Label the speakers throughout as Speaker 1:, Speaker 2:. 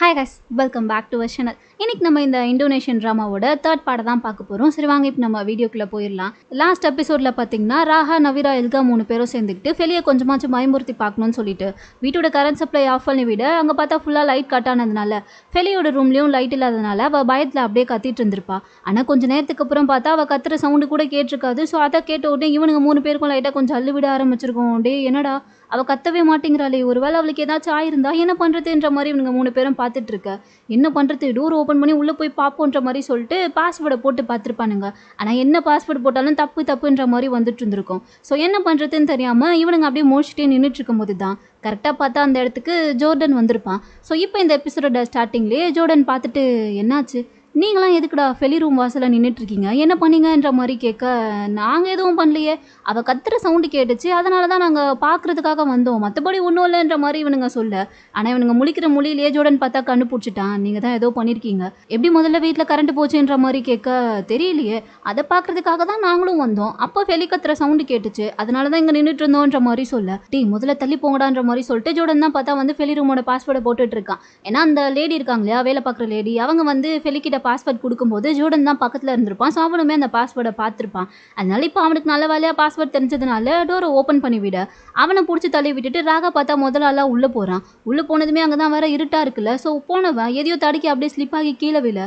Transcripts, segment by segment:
Speaker 1: hi guys welcome back to our channel இன்னைக்கு நம்ம இந்த இந்தோனேஷியன் ட்ராமாவோட தேர்ட் பாடை தான் பார்க்க போகிறோம் சரி வாங்க இப்போ நம்ம வீடியோக்குள்ளே போயிடலாம் லாஸ்ட் எபிசோடில் பார்த்தீங்கன்னா ராஹா நவீரா எல்கா மூணு பேரும் சேர்ந்துக்கிட்டு ஃபெலியை கொஞ்சமாச்சும் பயமுறுத்தி பார்க்கணும்னு சொல்லிட்டு வீட்டோட கரண்ட் சப்ளை ஆஃப் பண்ணி விட அங்கே பார்த்தா ஃபுல்லாக லைட் கட் ஆனதுனால ஃபெலியோட ரூம்லேயும் லைட் இல்லாதனால அவள் பயத்தில் அப்படியே கத்திட்டு இருந்திருப்பா ஆனால் கொஞ்சம் நேரத்துக்கு அப்புறம் பார்த்தா அவள் கத்துற சவுண்டு கூட கேட்டிருக்காது ஸோ அதை கேட்ட உடனே இவனுங்க மூணு பேருக்கும் லைட்டாக கொஞ்சம் அள்ளு விட ஆரம்பிச்சிருக்கோம் டே என்னடா அவள் கத்தவே மாட்டேங்கிறாளே ஒருவேளை அவளுக்கு ஏதாச்சும் ஆயிருந்தா என்ன பண்ணுறதுன்ற மாதிரி இவங்க மூணு பேரும் பார்த்துட்டு இருக்க என்ன பண்ணுறது டோர் ஓப்பன் பண்ணி உள்ளே போய் பார்ப்போன்ற மாதிரி சொல்லிட்டு பாஸ்வேர்டை போட்டு பார்த்துருப்பானுங்க ஆனால் என்ன பாஸ்வேர்டு போட்டாலும் தப்பு தப்புன்ற மாதிரி வந்துட்டு இருந்திருக்கும் ஸோ என்ன பண்ணுறதுன்னு தெரியாமல் இவனுங்க அப்படியே மோச்சிட்டே நின்றுட்டு இருக்கும்போது தான் கரெக்டாக பார்த்தா அந்த இடத்துக்கு ஜோர்டன் வந்திருப்பான் ஸோ இப்போ இந்த எபிசோட ஸ்டார்டிங்லேயே ஜோர்டன் பார்த்துட்டு என்னாச்சு நீங்களாம் எதுக்குடா ஃபெலி ரூம் வாசலில் இருக்கீங்க என்ன பண்ணீங்கன்ற மாதிரி கேட்க நாங்கள் எதுவும் பண்ணலையே அவள் கத்துற சவுண்டு கேட்டுச்சு அதனால தான் நாங்கள் பார்க்குறதுக்காக வந்தோம் மற்றபடி ஒன்றும் இல்லைன்ற மாதிரி இவனுங்க சொல்ல ஆனால் இவனுங்க முழிக்கிற மொழியில் ஏஜோடன்னு பார்த்தா கண்டுபிடிச்சிட்டான் நீங்கள் தான் ஏதோ பண்ணியிருக்கீங்க எப்படி முதல்ல வீட்டில் கரண்ட் போச்சுன்ற மாதிரி கேட்க தெரியலையே அதை பார்க்குறதுக்காக தான் நாங்களும் வந்தோம் அப்போ வெளி கத்துற சவுண்டு கேட்டுச்சு அதனால தான் இங்கே நின்றுட்டு இருந்தோன்ற மாதிரி சொல்ல டீ முதல்ல தள்ளி போங்கடான்ற மாதிரி சொல்லிட்டு ஜோடன் தான் பார்த்தா வந்து ஃபெலி ரூமோட பாஸ்வேர்டை போட்டுட்டு இருக்கான் ஏன்னா அந்த லேடி இருக்காங்க இல்லையா வேலை பார்க்குற லேடி அவங்க வந்து ஃபெலிக்கிட்ட பாஸ்வேர்ட் கொடுக்கும்போது ஜூடன் தான் பக்கத்தில் இருந்திருப்பான் ஸோ அவனுமே அந்த பாஸ்வேர்டை பார்த்துருப்பான் அதனால இப்போ அவனுக்கு நல்ல வேலையாக பாஸ்வேர்ட் தெரிஞ்சதுனால டோரை ஓப்பன் பண்ணி விட அவனை பிடிச்சி தள்ளி விட்டுட்டு ராகா பார்த்தா ஆளாக உள்ளே போகிறான் உள்ளே போனதுமே அங்கே தான் வேற இருட்டாக இருக்குல்ல ஸோ போனவன் எதையோ தடுக்கி அப்படியே ஸ்லிப் ஆகி கீழே விழ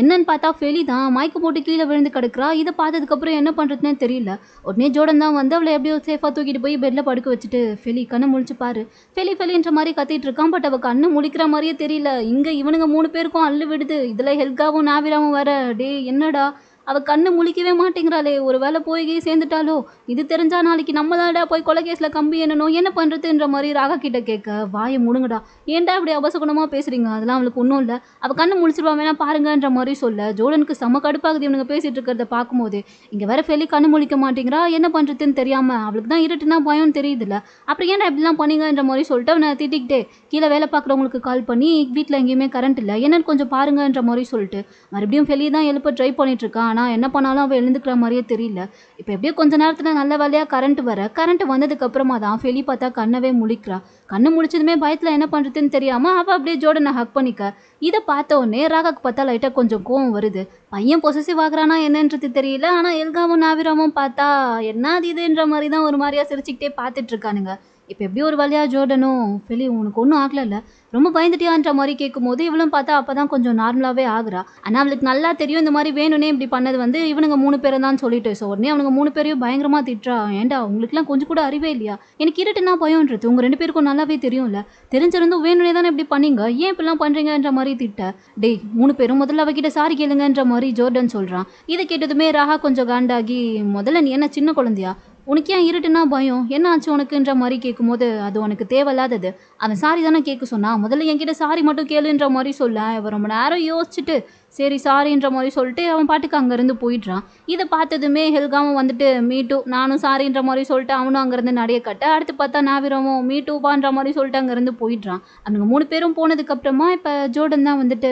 Speaker 1: என்னன்னு பார்த்தா ஃபெலி தான் மயக்க போட்டு கீழே விழுந்து கிடக்குறா இதை பார்த்ததுக்கப்புறம் என்ன பண்ணுறதுனே தெரியல உடனே ஜோடன் தான் வந்து அவளை எப்படியோ சேஃபாக தூக்கிட்டு போய் பெட்டில் படுக்க வச்சுட்டு ஃபெலி கண்ணை முழிச்சு பாரு ஃபெலி ஃபெலின்ற மாதிரி கத்திட்டு இருக்கான் பட் அவள் கண்ணு முழிக்கிற மாதிரியே தெரியல இங்கே இவனுங்க மூணு பேருக்கும் அள்ளு விடுது இதில் ஹெல்காவும் நாவிராவும் வர டே என்னடா அவள் கண்ணு முழிக்கவே மாட்டேங்கிறாளே ஒரு வேளை போய் சேர்ந்துட்டாலோ இது தெரிஞ்சா நாளைக்கு நம்ம தான்டா போய் கொலை கேஸில் கம்பி என்னணும் என்ன பண்ணுறதுன்ற மாதிரி ராகா கிட்ட கேட்க வாயை முடுங்கடா ஏன்டா இப்படி அவசகுணமா பேசுறீங்க அதெல்லாம் அவளுக்கு ஒன்றும் இல்லை அவள் கண்ணு முழிச்சிருவா வேணா பாருங்கன்ற மாதிரி சொல்ல ஜோடனுக்கு செம கடுப்பாகுது இவனுங்க பேசிகிட்டு இருக்கிறத பார்க்கும்போது இங்கே வேற ஃபெலி கண்ணு முழிக்க மாட்டேங்கிறா என்ன பண்ணுறதுன்னு தெரியாமல் அவளுக்கு தான் இருட்டுனா தெரியுது தெரியுதுல்ல அப்புறம் ஏன்டா இப்படிலாம் பண்ணீங்கன்ற மாதிரி சொல்லிட்டு அவனை திட்டிக்கிட்டே கீழே வேலை பார்க்குறவங்களுக்கு கால் பண்ணி வீட்டில் எங்கேயுமே கரண்ட் இல்லை என்னன்னு கொஞ்சம் பாருங்கன்ற மாதிரி சொல்லிட்டு மறுபடியும் ஃபெலி தான் எழுப்ப ட்ரை பண்ணிட்டு இருக்கான் ஆனால் என்ன பண்ணாலும் அவள் எழுந்துக்கிற மாதிரியே தெரியல இப்போ எப்படியோ கொஞ்ச நேரத்தில் நல்ல வேலையாக கரண்ட் வர கரண்ட் வந்ததுக்கப்புறமா தான் ஃபெலி பார்த்தா கண்ணவே முழிக்கிறா கண்ணு முடிச்சதுமே பயத்தில் என்ன பண்ணுறதுன்னு தெரியாமல் அவள் அப்படியே ஜோடனை ஹக் பண்ணிக்க இதை பார்த்த உடனே ராகாக்கு பார்த்தா லைட்டாக கொஞ்சம் கோவம் வருது பையன் பொசசிவ் ஆகிறானா என்னன்றது தெரியல ஆனால் எல்காவும் நாவிராமும் பார்த்தா என்ன அது இதுன்ற மாதிரி தான் ஒரு மாதிரியாக சிரிச்சுக்கிட்டே பார்த்துட்டு இருக்கானுங்க இப்போ எப்படி ஒரு வழியாக ஜோர்டனும் ஃபெலி உனக்கு ஒன்றும் ஆகலைல்ல ரொம்ப பயந்துட்டியான்ற மாதிரி கேட்கும் போது இவளும் பார்த்தா அப்போ தான் கொஞ்சம் நார்மலாகவே ஆகுறா ஆனால் அவளுக்கு நல்லா தெரியும் இந்த மாதிரி வேணும்னே இப்படி பண்ணது வந்து இவனுங்க மூணு பேரும் தான் சொல்லிட்டு ஸோ உடனே அவனுங்க மூணு பேரையும் பயங்கரமாக திட்டுறா ஏண்டா உங்களுக்குலாம் கொஞ்சம் கூட அறிவே இல்லையா எனக்கு இருட்டுனா பயம்ன்றது உங்கள் ரெண்டு பேருக்கும் நல்லாவே தெரியும்ல தெரிஞ்சிருந்தும் வேணும்னே தானே இப்படி பண்ணீங்க ஏன் இப்படிலாம் பண்ணுறீங்கன்ற மாதிரி திட்ட டேய் மூணு பேரும் முதல்ல அவகிட்ட சாரி கேளுங்கன்ற மாதிரி ஜோர்டன் சொல்கிறான் இதை கேட்டதுமே ராகா கொஞ்சம் காண்டாகி முதல்ல நீ என்ன சின்ன குழந்தையா உனக்கு ஏன் இருட்டுனா பயம் என்ன ஆச்சு உனக்குன்ற மாதிரி கேட்கும்போது அது உனக்கு தேவையில்லாதது அவன் சாரி தானே கேட்க சொன்னா முதல்ல என்கிட்ட சாரி மட்டும் கேளுன்ற மாதிரி சொல்ல இவன் ரொம்ப நேரம் யோசிச்சுட்டு சரி சாரின்ற மாதிரி சொல்லிட்டு அவன் பாட்டுக்கு அங்கேருந்து போயிடுறான் இதை பார்த்ததுமே ஹெல்காவும் வந்துட்டு மீட்டு நானும் சாரின்ற மாதிரி சொல்லிட்டு அவனும் அங்கேருந்து நடைய கட்ட அடுத்து பார்த்தா நாவிரமும் மீட்டுபான்ற மாதிரி சொல்லிட்டு அங்கேருந்து போயிடுறான் அந்த மூணு பேரும் போனதுக்கப்புறமா இப்போ ஜோர்டன் தான் வந்துட்டு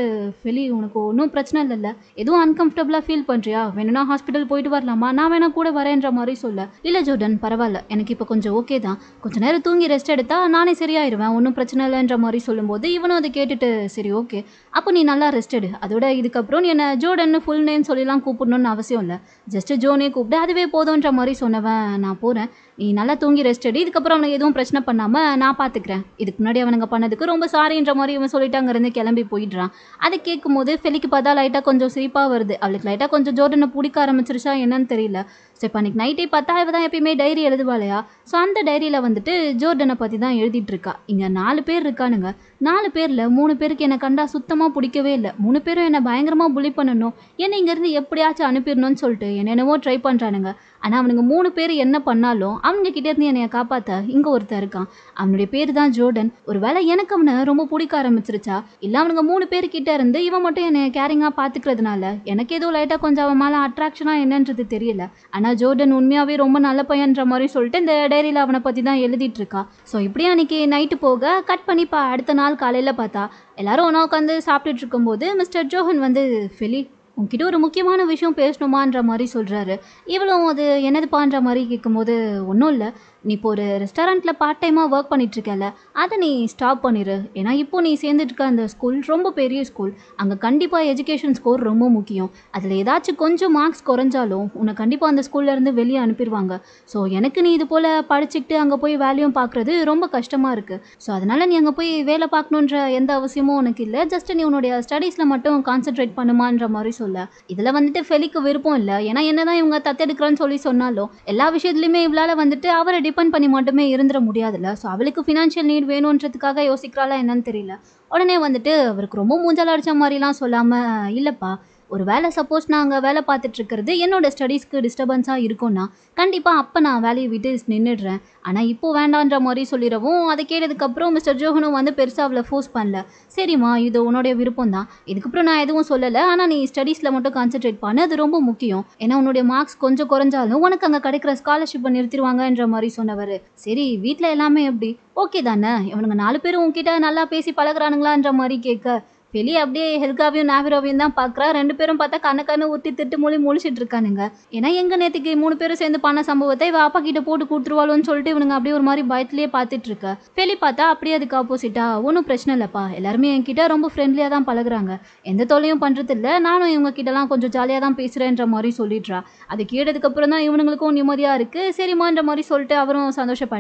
Speaker 1: வெளி உனக்கு ஒன்றும் பிரச்சனை இல்லைல்ல எதுவும் அன்கம்ஃபர்டபுளாக ஃபீல் பண்ணுறியா வேணும்னா ஹாஸ்பிட்டல் போயிட்டு வரலாமா நான் வேணா கூட வரேன்ற மாதிரி சொல்ல இல்லை ஜோர்டன் பரவாயில்ல எனக்கு இப்போ கொஞ்சம் ஓகே தான் கொஞ்ச நேரம் தூங்கி ரெஸ்ட் எடுத்தால் நானே சரியாயிருவேன் ஒன்றும் பிரச்சனை இல்லைன்ற மாதிரி சொல்லும்போது இவனும் அதை கேட்டுட்டு சரி ஓகே அப்போ நீ நல்லா ரெஸ்ட் எடு அதோட இது இதுக்கப்புறம் என்னை ஜோடன்னு ஃபுல் நேம் சொல்லிலாம் கூப்பிடணும்னு அவசியம் இல்லை ஜஸ்ட்டு ஜோனே கூப்பிட்டு அதுவே போதுன்ற மாதிரி சொன்னவன் நான் போகிறேன் நீ நல்லா தூங்கி ரெஸ்ட் எடு இதுக்கப்புறம் அவனுக்கு எதுவும் பிரச்சனை பண்ணாமல் நான் பார்த்துக்கிறேன் இதுக்கு முன்னாடி அவனுங்க பண்ணதுக்கு ரொம்ப சாரின்ற மாதிரி இவன் சொல்லிட்டு அங்கேருந்து கிளம்பி போயிடுறான் அதை கேட்கும்போது ஃபெலிக்கு பார்த்தா லைட்டாக கொஞ்சம் சிரிப்பாக வருது அவளுக்கு லைட்டாக கொஞ்சம் ஜோர்டனை பிடிக்க ஆரம்பிச்சிருச்சா என்னன்னு தெரியல ஸோ இப்போ அன்றைக்கி நைட்டே பார்த்தா இவ தான் எப்பயுமே டைரி எழுதுவாளையா ஸோ அந்த டைரியில் வந்துட்டு ஜோர்டனை பற்றி தான் எழுதிட்டு இருக்கா இங்கே நாலு பேர் இருக்கானுங்க நாலு பேரில் மூணு பேருக்கு என்னை கண்டா சுத்தமாக பிடிக்கவே இல்லை மூணு பேரும் என்னை பயங்கரமாக புலி பண்ணணும் என்னை இங்கேருந்து எப்படியாச்சும் அனுப்பிடணும்னு சொல்லிட்டு என்னென்னவோ ட்ரை பண்ணுறானுங்க ஆனால் அவனுங்க மூணு பேர் என்ன பண்ணாலும் அவங்க இருந்து என்னைய காப்பாற்ற இங்கே ஒருத்தன் இருக்கான் அவனுடைய பேர் தான் ஜோர்டன் ஒருவேளை எனக்கு அவனை ரொம்ப பிடிக்க ஆரம்பிச்சிருச்சா இல்லை அவனுங்க மூணு பேர் கிட்ட இருந்து இவன் மட்டும் என்னை கேரிங்காக பார்த்துக்கிறதுனால எனக்கு எதுவும் லைட்டாக கொஞ்சம் அவன் மேலே அட்ராக்ஷனாக என்னன்றது தெரியல ஆனால் ஜோர்டன் உண்மையாகவே ரொம்ப நல்ல பையன்ற மாதிரி சொல்லிட்டு இந்த டைரியில் அவனை பற்றி தான் எழுதிட்டு இருக்கா ஸோ இப்படியே அன்னைக்கு நைட்டு போக கட் பண்ணி பா அடுத்த நாள் காலையில் பார்த்தா எல்லாரும் ஒன்றா உட்காந்து சாப்பிட்டுட்டு இருக்கும்போது மிஸ்டர் ஜோஹன் வந்து ஃபெலி உங்ககிட்ட ஒரு முக்கியமான விஷயம் பேசணுமான்ற மாதிரி சொல்கிறாரு இவளும் அது என்னதுப்பான்ற மாதிரி கேட்கும்போது ஒன்றும் இல்லை நீ இப்போ ஒரு ரெஸ்டாரண்ட்டில் பார்ட் டைமாக ஒர்க் பண்ணிகிட்ருக்கல அதை நீ ஸ்டாப் பண்ணிடு ஏன்னா இப்போது நீ சேர்ந்துட்ருக்க அந்த ஸ்கூல் ரொம்ப பெரிய ஸ்கூல் அங்கே கண்டிப்பாக எஜுகேஷன் ஸ்கோர் ரொம்ப முக்கியம் அதில் ஏதாச்சும் கொஞ்சம் மார்க்ஸ் குறைஞ்சாலும் உன்னை கண்டிப்பாக அந்த ஸ்கூல்லேருந்து வெளியே அனுப்பிடுவாங்க ஸோ எனக்கு நீ இது போல் படிச்சுக்கிட்டு அங்கே போய் வேலையும் பார்க்குறது ரொம்ப கஷ்டமாக இருக்குது ஸோ அதனால் நீ அங்கே போய் வேலை பார்க்கணுன்ற எந்த அவசியமும் உனக்கு இல்லை ஜஸ்ட் நீ உன்னுடைய ஸ்டடீஸில் மட்டும் கான்சென்ட்ரேட் பண்ணுமான்ற மாதிரி சொல்ல இதில் வந்துட்டு ஃபெலிக்கு விருப்பம் இல்லை ஏன்னா என்ன தான் இவங்க தத்தெடுக்கிறேன்னு சொல்லி சொன்னாலும் எல்லா விஷயத்துலையுமே இவளால் வந்துட்டு அவரை டிபெண்ட் பண்ணி மட்டுமே இருந்துட முடியாதுல்ல ஸோ அவளுக்கு ஃபினான்ஷியல் நீட் வேணுன்றதுக்காக யோசிக்கிறாளா என்னன்னு தெரியல உடனே வந்துட்டு அவருக்கு ரொம்ப மூஞ்சால் அடித்த மாதிரிலாம் சொல்லாமல் இல்லைப்பா ஒரு வேலை சப்போஸ் நான் அங்கே வேலை பார்த்துட்டு இருக்கிறது என்னோட ஸ்டடீஸ்க்கு டிஸ்டர்பன்ஸாக இருக்கும்னா கண்டிப்பாக அப்போ நான் வேலையை விட்டு நின்றுடுறேன் ஆனால் இப்போது வேண்டான்ற மாதிரி சொல்லிடவும் அதை கேட்டதுக்கப்புறம் மிஸ்டர் ஜோஹனும் வந்து பெருசாக அவளை ஃபோர்ஸ் பண்ணல சரிம்மா இது உன்னுடைய விருப்பம் தான் இதுக்கப்புறம் நான் எதுவும் சொல்லலை ஆனால் நீ ஸ்டடீஸில் மட்டும் கான்சென்ட்ரேட் பண்ண அது ரொம்ப முக்கியம் ஏன்னா உன்னுடைய மார்க்ஸ் கொஞ்சம் குறைஞ்சாலும் உனக்கு அங்கே கிடைக்கிற ஸ்காலர்ஷிப்பை நிறுத்திடுவாங்கன்ற மாதிரி சொன்னவர் சரி வீட்டில் எல்லாமே எப்படி ஓகே தானே இவனுங்க நாலு பேரும் உங்ககிட்ட நல்லா பேசி பழகிறானுங்களான்ற மாதிரி கேட்க வெளிய அப்படியே ஹெல்காவையும் நாவிராவையும் தான் பாக்குறா ரெண்டு பேரும் பார்த்தா கண்ண கண்ணு ஊற்றி திட்டு மொழி முழிச்சிட்டு இருக்கானுங்க ஏன்னா எங்கள் நேற்றுக்கு மூணு பேரும் சேர்ந்து பண்ண சம்பவத்தை இவ அப்பா கிட்ட போட்டு கொடுத்துருவாளோன்னு சொல்லிட்டு இவனுங்க அப்படியே ஒரு மாதிரி பயத்திலேயே பாத்துட்டு இருக்க வெளி பார்த்தா அப்படியே அதுக்கு ஆப்போசிட்டா ஒன்றும் பிரச்சனை இல்லைப்பா எல்லாருமே என்கிட்ட ரொம்ப ஃப்ரெண்ட்லியாக தான் பழகுறாங்க எந்த தொல்லையும் பண்றது இல்ல நானும் இவங்க எல்லாம் கொஞ்சம் ஜாலியாக தான் பேசுகிறேன்ற மாதிரி சொல்லிடுறா அது கேட்டதுக்கப்புறம் தான் இவனுங்களுக்கும் நிம்மதியாக இருக்குது சரிமான்ற மாதிரி சொல்லிட்டு அவரும் சந்தோஷப்பட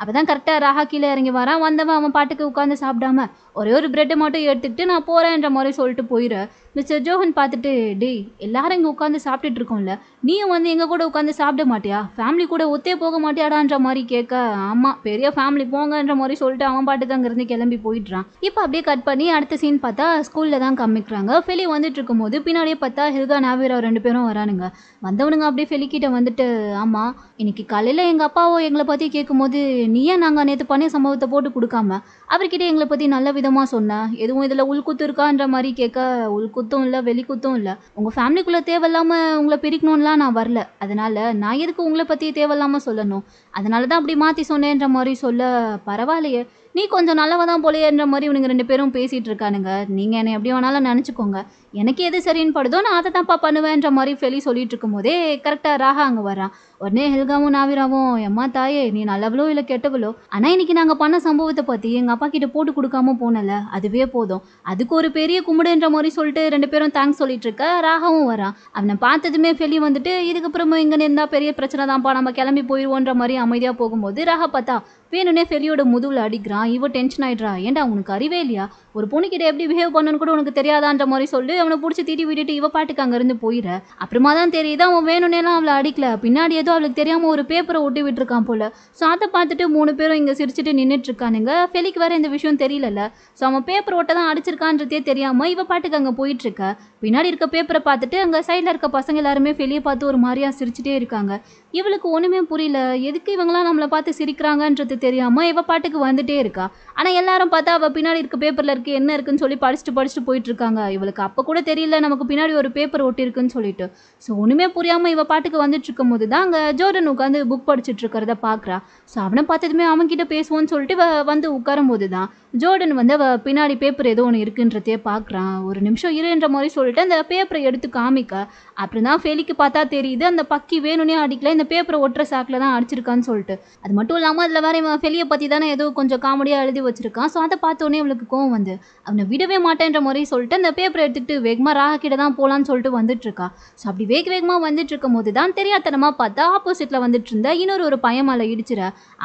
Speaker 1: அப்போ தான் கரெக்டாக கீழே இறங்கி வரான் வந்தவன் அவன் பாட்டுக்கு உட்காந்து சாப்பிடாம ஒரே ஒரு பிரெட் மட்டும் எடுத்துக்கிட்டு நான் போ போகிறேன்ற மாதிரி சொல்லிட்டு போயிடு மிஸ்டர் ஜோஹன் பார்த்துட்டு டேய் எல்லாரும் இங்கே உட்காந்து சாப்பிட்டுட்டு இருக்கோம்ல நீயும் வந்து எங்கள் கூட உட்காந்து சாப்பிட மாட்டியா ஃபேமிலி கூட ஒத்தே போக மாட்டியாடான்ற மாதிரி கேட்க ஆமாம் பெரிய ஃபேமிலி போங்கன்ற மாதிரி சொல்லிட்டு அவன் பாட்டு தான் இருந்து கிளம்பி போயிடுறான் இப்போ அப்படியே கட் பண்ணி அடுத்த சீன் பார்த்தா ஸ்கூலில் தான் காமிக்கிறாங்க ஃபெலி வந்துட்டு இருக்கும்போது பின்னாடியே பார்த்தா ஹில்கா நாவீரா ரெண்டு பேரும் வரானுங்க வந்தவனுங்க அப்படியே ஃபெலிக்கிட்ட வந்துட்டு ஆமாம் இன்னைக்கு காலையில் எங்கள் அப்பாவோ எங்களை பற்றி கேட்கும்போது நீயே நாங்கள் நேற்று பண்ணிய சம்பவத்தை போட்டு கொடுக்காம அவர்கிட்ட எங்களை பற்றி நல்ல விதமாக சொன்னேன் எதுவும் இதில் உள்குத்து இருக்கான்ற மாதிரி கேட்க உள்குத்து குத்தம் இல்லை வெளி குத்தம் இல்லை உங்கள் ஃபேமிலிக்குள்ளே தேவையில்லாமல் உங்களை பிரிக்கணும்லாம் நான் வரல அதனால் நான் எதுக்கு உங்களை பற்றி தேவையில்லாமல் சொல்லணும் அதனால தான் அப்படி மாற்றி சொன்னேன்ற மாதிரி சொல்ல பரவாயில்லையே நீ கொஞ்சம் நல்லவதான் தான் போலையேன்ற மாதிரி இவனுங்க ரெண்டு பேரும் பேசிகிட்டு இருக்கானுங்க நீங்கள் என்னை எப்படி வேணாலும் நினச்சிக்கோங்க எனக்கு எது சரின்னு படுதோ நான் அதை தான்ப்பா பண்ணுவேன்ற மாதிரி ஃபெலி சொல்லிட்டு போதே கரெக்டாக ராகா அங்கே வரான் உடனே ஹெல்காவும் நாவிராவும் எம்மா தாயே நீ நல்லவளோ இல்லை கெட்டவளோ ஆனால் இன்னைக்கு நாங்கள் பண்ண சம்பவத்தை பற்றி எங்கள் அப்பா கிட்ட போட்டு கொடுக்காம போனல அதுவே போதும் அதுக்கு ஒரு பெரிய கும்பிடுன்ற மாதிரி சொல்லிட்டு ரெண்டு பேரும் தேங்க்ஸ் சொல்லிட்டு இருக்க ராகாவும் வரான் அவனை பார்த்ததுமே ஃபெலி வந்துட்டு இதுக்கப்புறமா இங்கே இருந்தால் பெரிய பிரச்சனை தான்ப்பா நம்ம கிளம்பி போயிடுவோன்ற மாதிரி அமைதியாக போகும்போது ராகா பார்த்தா வேணுனே ஃபெலியோட முதுகில் அடிக்கிறான் இவ டென்ஷன் ஆயிடுறா ஏன்டா உனக்கு அறிவே இல்லையா ஒரு பொண்ணுக்கிட்ட எப்படி பிஹேவ் பண்ணணும்னு கூட உனக்கு தெரியாதான்ற மாதிரி சொல்லி அவனை பிடிச்சி தீட்டி விட்டுட்டு இவ பாட்டுக்கு அங்கேருந்து போயிட அப்புறமா தான் தெரியுது அவன் வேணும்னேலாம் அவளை அடிக்கல பின்னாடி ஏதோ அவளுக்கு தெரியாமல் ஒரு பேப்பரை ஒட்டி விட்டுருக்கான் போல ஸோ அதை பார்த்துட்டு மூணு பேரும் இங்கே சிரிச்சுட்டு நின்றுட்டுருக்கானுங்க ஃபெலிக்கு வேறு இந்த விஷயம் தெரியலல்ல ஸோ அவன் பேப்பர் ஓட்ட தான் அடிச்சிருக்கான்றதே தெரியாமல் இவ பாட்டுக்கு அங்கே போயிட்டுருக்க பின்னாடி இருக்க பேப்பரை பார்த்துட்டு அங்கே சைடில் இருக்க பசங்க எல்லாருமே ஃபெலியை பார்த்து ஒரு மாதிரியாக சிரிச்சுட்டே இருக்காங்க இவளுக்கு ஒன்றுமே புரியல எதுக்கு இவங்களாம் நம்மளை பார்த்து சிரிக்கிறாங்கன்றது தெரியாமல் இவள் பாட்டுக்கு வந்துட்டே இருக்கா ஆனால் எல்லாரும் பார்த்தா அவள் பின்னாடி இருக்க பேப்பரில் இருக்குது என்ன இருக்குன்னு சொல்லி படிச்சுட்டு படிச்சுட்டு போயிட்டுருக்காங்க இவளுக்கு அப்போ கூட தெரியல நமக்கு பின்னாடி ஒரு பேப்பர் ஒட்டியிருக்குன்னு சொல்லிட்டு ஸோ ஒன்றுமே புரியாமல் இவள் பாட்டுக்கு வந்துட்டு இருக்கும் போது தான் அங்கே ஜோர்டன் உட்காந்து புக் படிச்சுட்டு இருக்கிறத பார்க்குறா ஸோ அவனை பார்த்ததுமே அவன்கிட்ட பேசுவோன்னு சொல்லிட்டு வந்து உட்காரும் போது தான் ஜோர்டன் வந்து அவள் பின்னாடி பேப்பர் ஏதோ ஒன்று இருக்குன்றதே பார்க்குறான் ஒரு நிமிஷம் இருன்ற மாதிரி சொல்லிட்டு அந்த பேப்பரை எடுத்து காமிக்க அப்படி தான் ஃபெலிக்கு பார்த்தா தெரியுது அந்த பக்கி வேணும்னே அடிக்கல இந்த பேப்பரை ஒட்டுற சாக்கில் தான் அடிச்சிருக்கான்னு சொல்லிட்டு அது மட்டும் இல்லாமல் அதில் வேற இவன் ஃபெலியை பற்றி தானே ஏதோ கொஞ்சம் காமெடியாக எழுதி வச்சிருக்கான் ஸோ அதை பார்த்தோன்னே இவளுக்கு கோவம் வந்து அவனை விடவே மாட்டேன்ற முறையை சொல்லிட்டு அந்த பேப்பரை எடுத்துகிட்டு வேகமாக கிட்ட தான் போகலான்னு சொல்லிட்டு வந்துட்டுருக்கா ஸோ அப்படி வேக வேகமாக வந்துட்டு இருக்கும் போது தான் தெரியாதனமாக பார்த்தா ஆப்போசிட்டில் வந்துட்டு இருந்த இன்னொரு ஒரு பையன் மேலே இடிச்சிட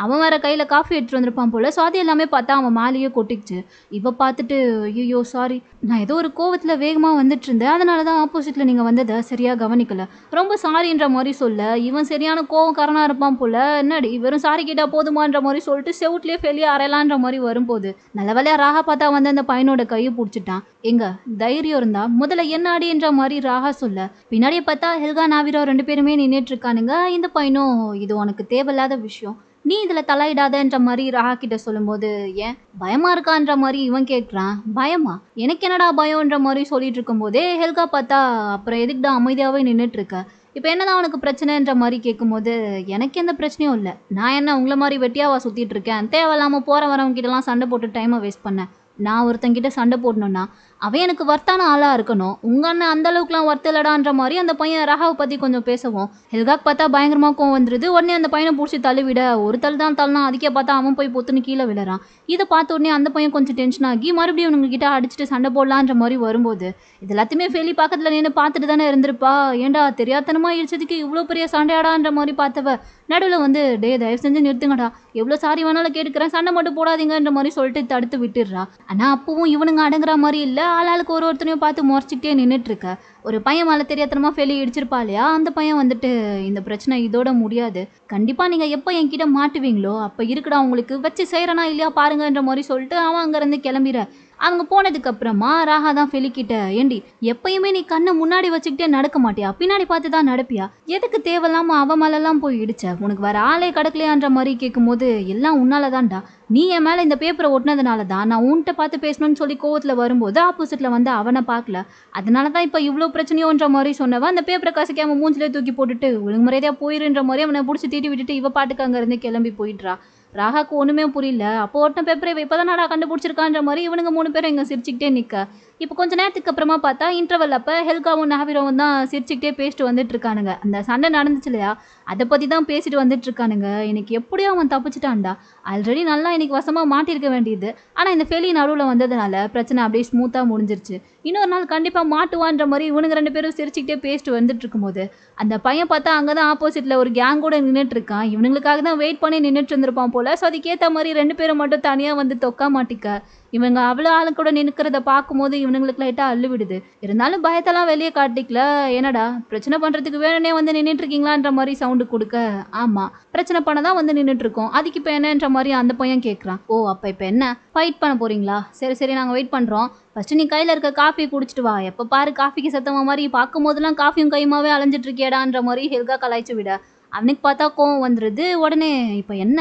Speaker 1: அவன் வேற கையில் காஃபி எடுத்துகிட்டு வந்திருப்பான் போல் ஸோ அது எல்லாமே பார்த்தா அவன் மாலையே கொட்டிச்சு இப்போ பார்த்துட்டு ஐயோ சாரி நான் ஏதோ ஒரு கோவத்தில் வேகமாக வந்துட்டு இருந்தேன் அதனால தான் ஆப்போசிட்டில் நீங்கள் வந்ததை சரியாக கவனிக்கலை ரொம்ப சாரின்ற மாதிரி சொல்ல இவன் சரியான கோவம் கோவக்காரனாக இருப்பான் போல் என்னடி வெறும் சாரி கேட்டால் போதுமான்ற மாதிரி சொல்லிட்டு செவுட்லேயே வெளியே அறையலான்ற மாதிரி வரும்போது நல்ல வேலையா ராகா பார்த்தா வந்து அந்த பையனோட கையை பிடிச்சிட்டான் எங்க தைரியம் இருந்தா முதல்ல என்ற மாதிரி ராகா சொல்ல பின்னாடியே பார்த்தா ஹெல்கா நாவிரா ரெண்டு பேருமே நின்றுட்டு இருக்கானுங்க இந்த பையனும் இது உனக்கு தேவையில்லாத விஷயம் நீ இதில் தலையிடாதன்ற மாதிரி ராகா கிட்ட சொல்லும்போது ஏன் பயமா இருக்கான்ற மாதிரி இவன் கேட்குறான் பயமா எனக்கு என்னடா பயம்ன்ற மாதிரி சொல்லிட்டு போதே ஹெல்கா பார்த்தா அப்புறம் எதுக்குடா அமைதியாகவே நின்றுட்டு இருக்க இப்போ என்னதான் அவனுக்கு பிரச்சனைன்ற மாதிரி கேட்கும்போது எனக்கு எந்த பிரச்சனையும் இல்லை நான் என்ன உங்களை மாதிரி வெட்டியாவா சுற்றிட்டு இருக்கேன் தேவையில்லாமல் போகிற வரவங்கிட்டலாம் சண்டை போட்டு டைமை வேஸ்ட் பண்ணேன் நான் ஒருத்தங்கிட்ட சண்டை போடணுன்னா அவன் எனக்கு ஒர்த்தான ஆளாக இருக்கணும் உங்கள் அண்ணன் அந்த அளவுக்குலாம் ஒர்த்து இல்லடான்ற மாதிரி அந்த பையன் ரஹாவை பற்றி கொஞ்சம் பேசுவோம் ஹெல்காக் பார்த்தா பயங்கரமாக கோவம் வந்துடுது உடனே அந்த பையனை பிடிச்சி தள்ளிவிட ஒரு தள்ளு தான் தள்ளினா அதுக்கே பார்த்தா அவன் போய் பொத்துன்னு கீழே விழறான் இதை பார்த்த உடனே அந்த பையன் கொஞ்சம் டென்ஷன் ஆகி மறுபடியும் உங்ககிட்ட அடிச்சுட்டு சண்டை போடலான்ற மாதிரி வரும்போது இது எல்லாத்தையுமே ஃபெலி பக்கத்தில் நின்று பார்த்துட்டு தானே இருந்திருப்பா ஏண்டா தெரியாதனமாக இடிச்சதுக்கு இவ்வளோ பெரிய சண்டையாடான்ற மாதிரி பார்த்தவ நடுவில் வந்து டே தயவு செஞ்சு நிறுத்துங்கடா எவ்வளோ சாரி வேணாலும் கேட்டுக்கிறேன் சண்டை மட்டும் போடாதீங்கன்ற மாதிரி சொல்லிட்டு தடுத்து விட்டுடுறா ஆனால் அப்பவும் இவனுங்க அடங்குற மாதிரி இல்லை ஆளாளுக்கு ஒரு ஒருத்தனையும் பார்த்து முறைச்சிக்கிட்டே நின்றுட்டுருக்க ஒரு பையன் மேலே தெரியாதனமாக ஃபெலி இடிச்சிருப்பா இல்லையா அந்த பையன் வந்துட்டு இந்த பிரச்சனை இதோட முடியாது கண்டிப்பாக நீங்கள் எப்போ என்கிட்ட மாட்டுவீங்களோ அப்போ இருக்குடா உங்களுக்கு வச்சு செய்கிறனா இல்லையா பாருங்கன்ற மாதிரி சொல்லிட்டு அவன் அங்கேருந்து கிளம்பிடுற அங்கே அப்புறமா ராகா தான் ஃபெலிக்கிட்ட ஏண்டி எப்பயுமே நீ கண்ணை முன்னாடி வச்சுக்கிட்டே நடக்க மாட்டியா பின்னாடி பார்த்து தான் நடப்பியா எதுக்கு தேவையில்லாமல் அவ மேலெல்லாம் போய் இடிச்ச உனக்கு வேற ஆளே கிடக்கலையான்ற மாதிரி கேட்கும்போது எல்லாம் உன்னால தான்டா நீ என் மேலே இந்த பேப்பரை ஒட்டினதுனால தான் நான் உன்கிட்ட பார்த்து பேசணும்னு சொல்லி கோவத்தில் வரும்போது ஆப்போசிட்டில் வந்து அவனை பார்க்கல அதனால தான் இப்போ இவ்வளோ பிரச்சனையோன்ற மாதிரி சொன்னவன் அந்த பேப்பரை கசக்காம மூஞ்சிலே தூக்கி போட்டுட்டு ஒழுங்குமுறையாக போயிருன்ற மாதிரி அவனை பிடிச்சி தீட்டி விட்டுட்டு இவ பாட்டுக்கு அங்கேருந்து கிளம்பி போயிடுறா ராகாக்கு ஒன்றுமே புரியல அப்போ ஒருத்தன் பேப்பரை இப்போ தான் நான் கண்டுபிடிச்சிருக்கான்ற மாதிரி இவனுங்க மூணு பேரும் இங்கே சிரிச்சுக்கிட்டே நிற்க இப்போ கொஞ்ச நேரத்துக்கு அப்புறமா பார்த்தா இன்டர்வல் அப்போ ஹெல்காவும் நஹாவிரவும் தான் சிரிச்சுக்கிட்டே பேசிட்டு வந்துட்டு இருக்கானுங்க அந்த சண்டை நடந்துச்சு இல்லையா அதை பற்றி தான் பேசிட்டு வந்துட்டு இருக்கானுங்க எனக்கு எப்படியோ அவன் தப்பிச்சிட்டான்டா ஆல்ரெடி நல்லா இன்னைக்கு வசமாக மாட்டியிருக்க வேண்டியது ஆனால் இந்த ஃபெலி நடுவில் வந்ததுனால பிரச்சனை அப்படியே ஸ்மூத்தாக முடிஞ்சிருச்சு இன்னொரு நாள் கண்டிப்பாக மாட்டுவான்ற மாதிரி இவனுங்க ரெண்டு பேரும் சிரிச்சுக்கிட்டே பேசிட்டு வந்துட்டு இருக்கும்போது அந்த பையன் பார்த்தா அங்கே தான் ஆப்போசிட்டில் ஒரு கூட நின்றுட்டு இருக்கான் இவனுங்களுக்காக தான் வெயிட் பண்ணி நின்றுட்டு இருந்திருப்பான் போல் ஸோ அதுக்கேற்ற மாதிரி ரெண்டு பேரும் மட்டும் தனியாக வந்து தொக்கா மாட்டிக்க இவங்க அவ்வளோ ஆளு கூட நிற்கிறத பார்க்கும்போது இவனுங்களுக்கு லைட்டாக விடுது இருந்தாலும் பயத்தெல்லாம் வெளியே காட்டிக்கல என்னடா பிரச்சனை பண்ணுறதுக்கு வேணுனே வந்து நின்றுட்டு இருக்கீங்களான்ற மாதிரி சவுண்டு கொடுக்க ஆமாம் பிரச்சனை பண்ண தான் வந்து நின்றுட்டு இருக்கோம் அதுக்கு இப்போ என்னன்ற மாதிரி அந்த பையன் கேட்குறான் ஓ அப்போ இப்போ என்ன ஃபைட் பண்ண போகிறீங்களா சரி சரி நாங்கள் வெயிட் பண்ணுறோம் ஃபர்ஸ்ட் நீ கையில் இருக்க காஃபி குடிச்சிட்டு வா எப்போ பாரு காஃபிக்கு சத்தமாக மாதிரி பார்க்கும் போதெல்லாம் காஃபியும் கையுமாவே அலைஞ்சிட்டு இருக்கேடான்ற மாதிரி ஹெல்கா கலாய்ச்சி விட அவனுக்கு பார்த்தா கோவம் வந்துடுது உடனே இப்போ என்ன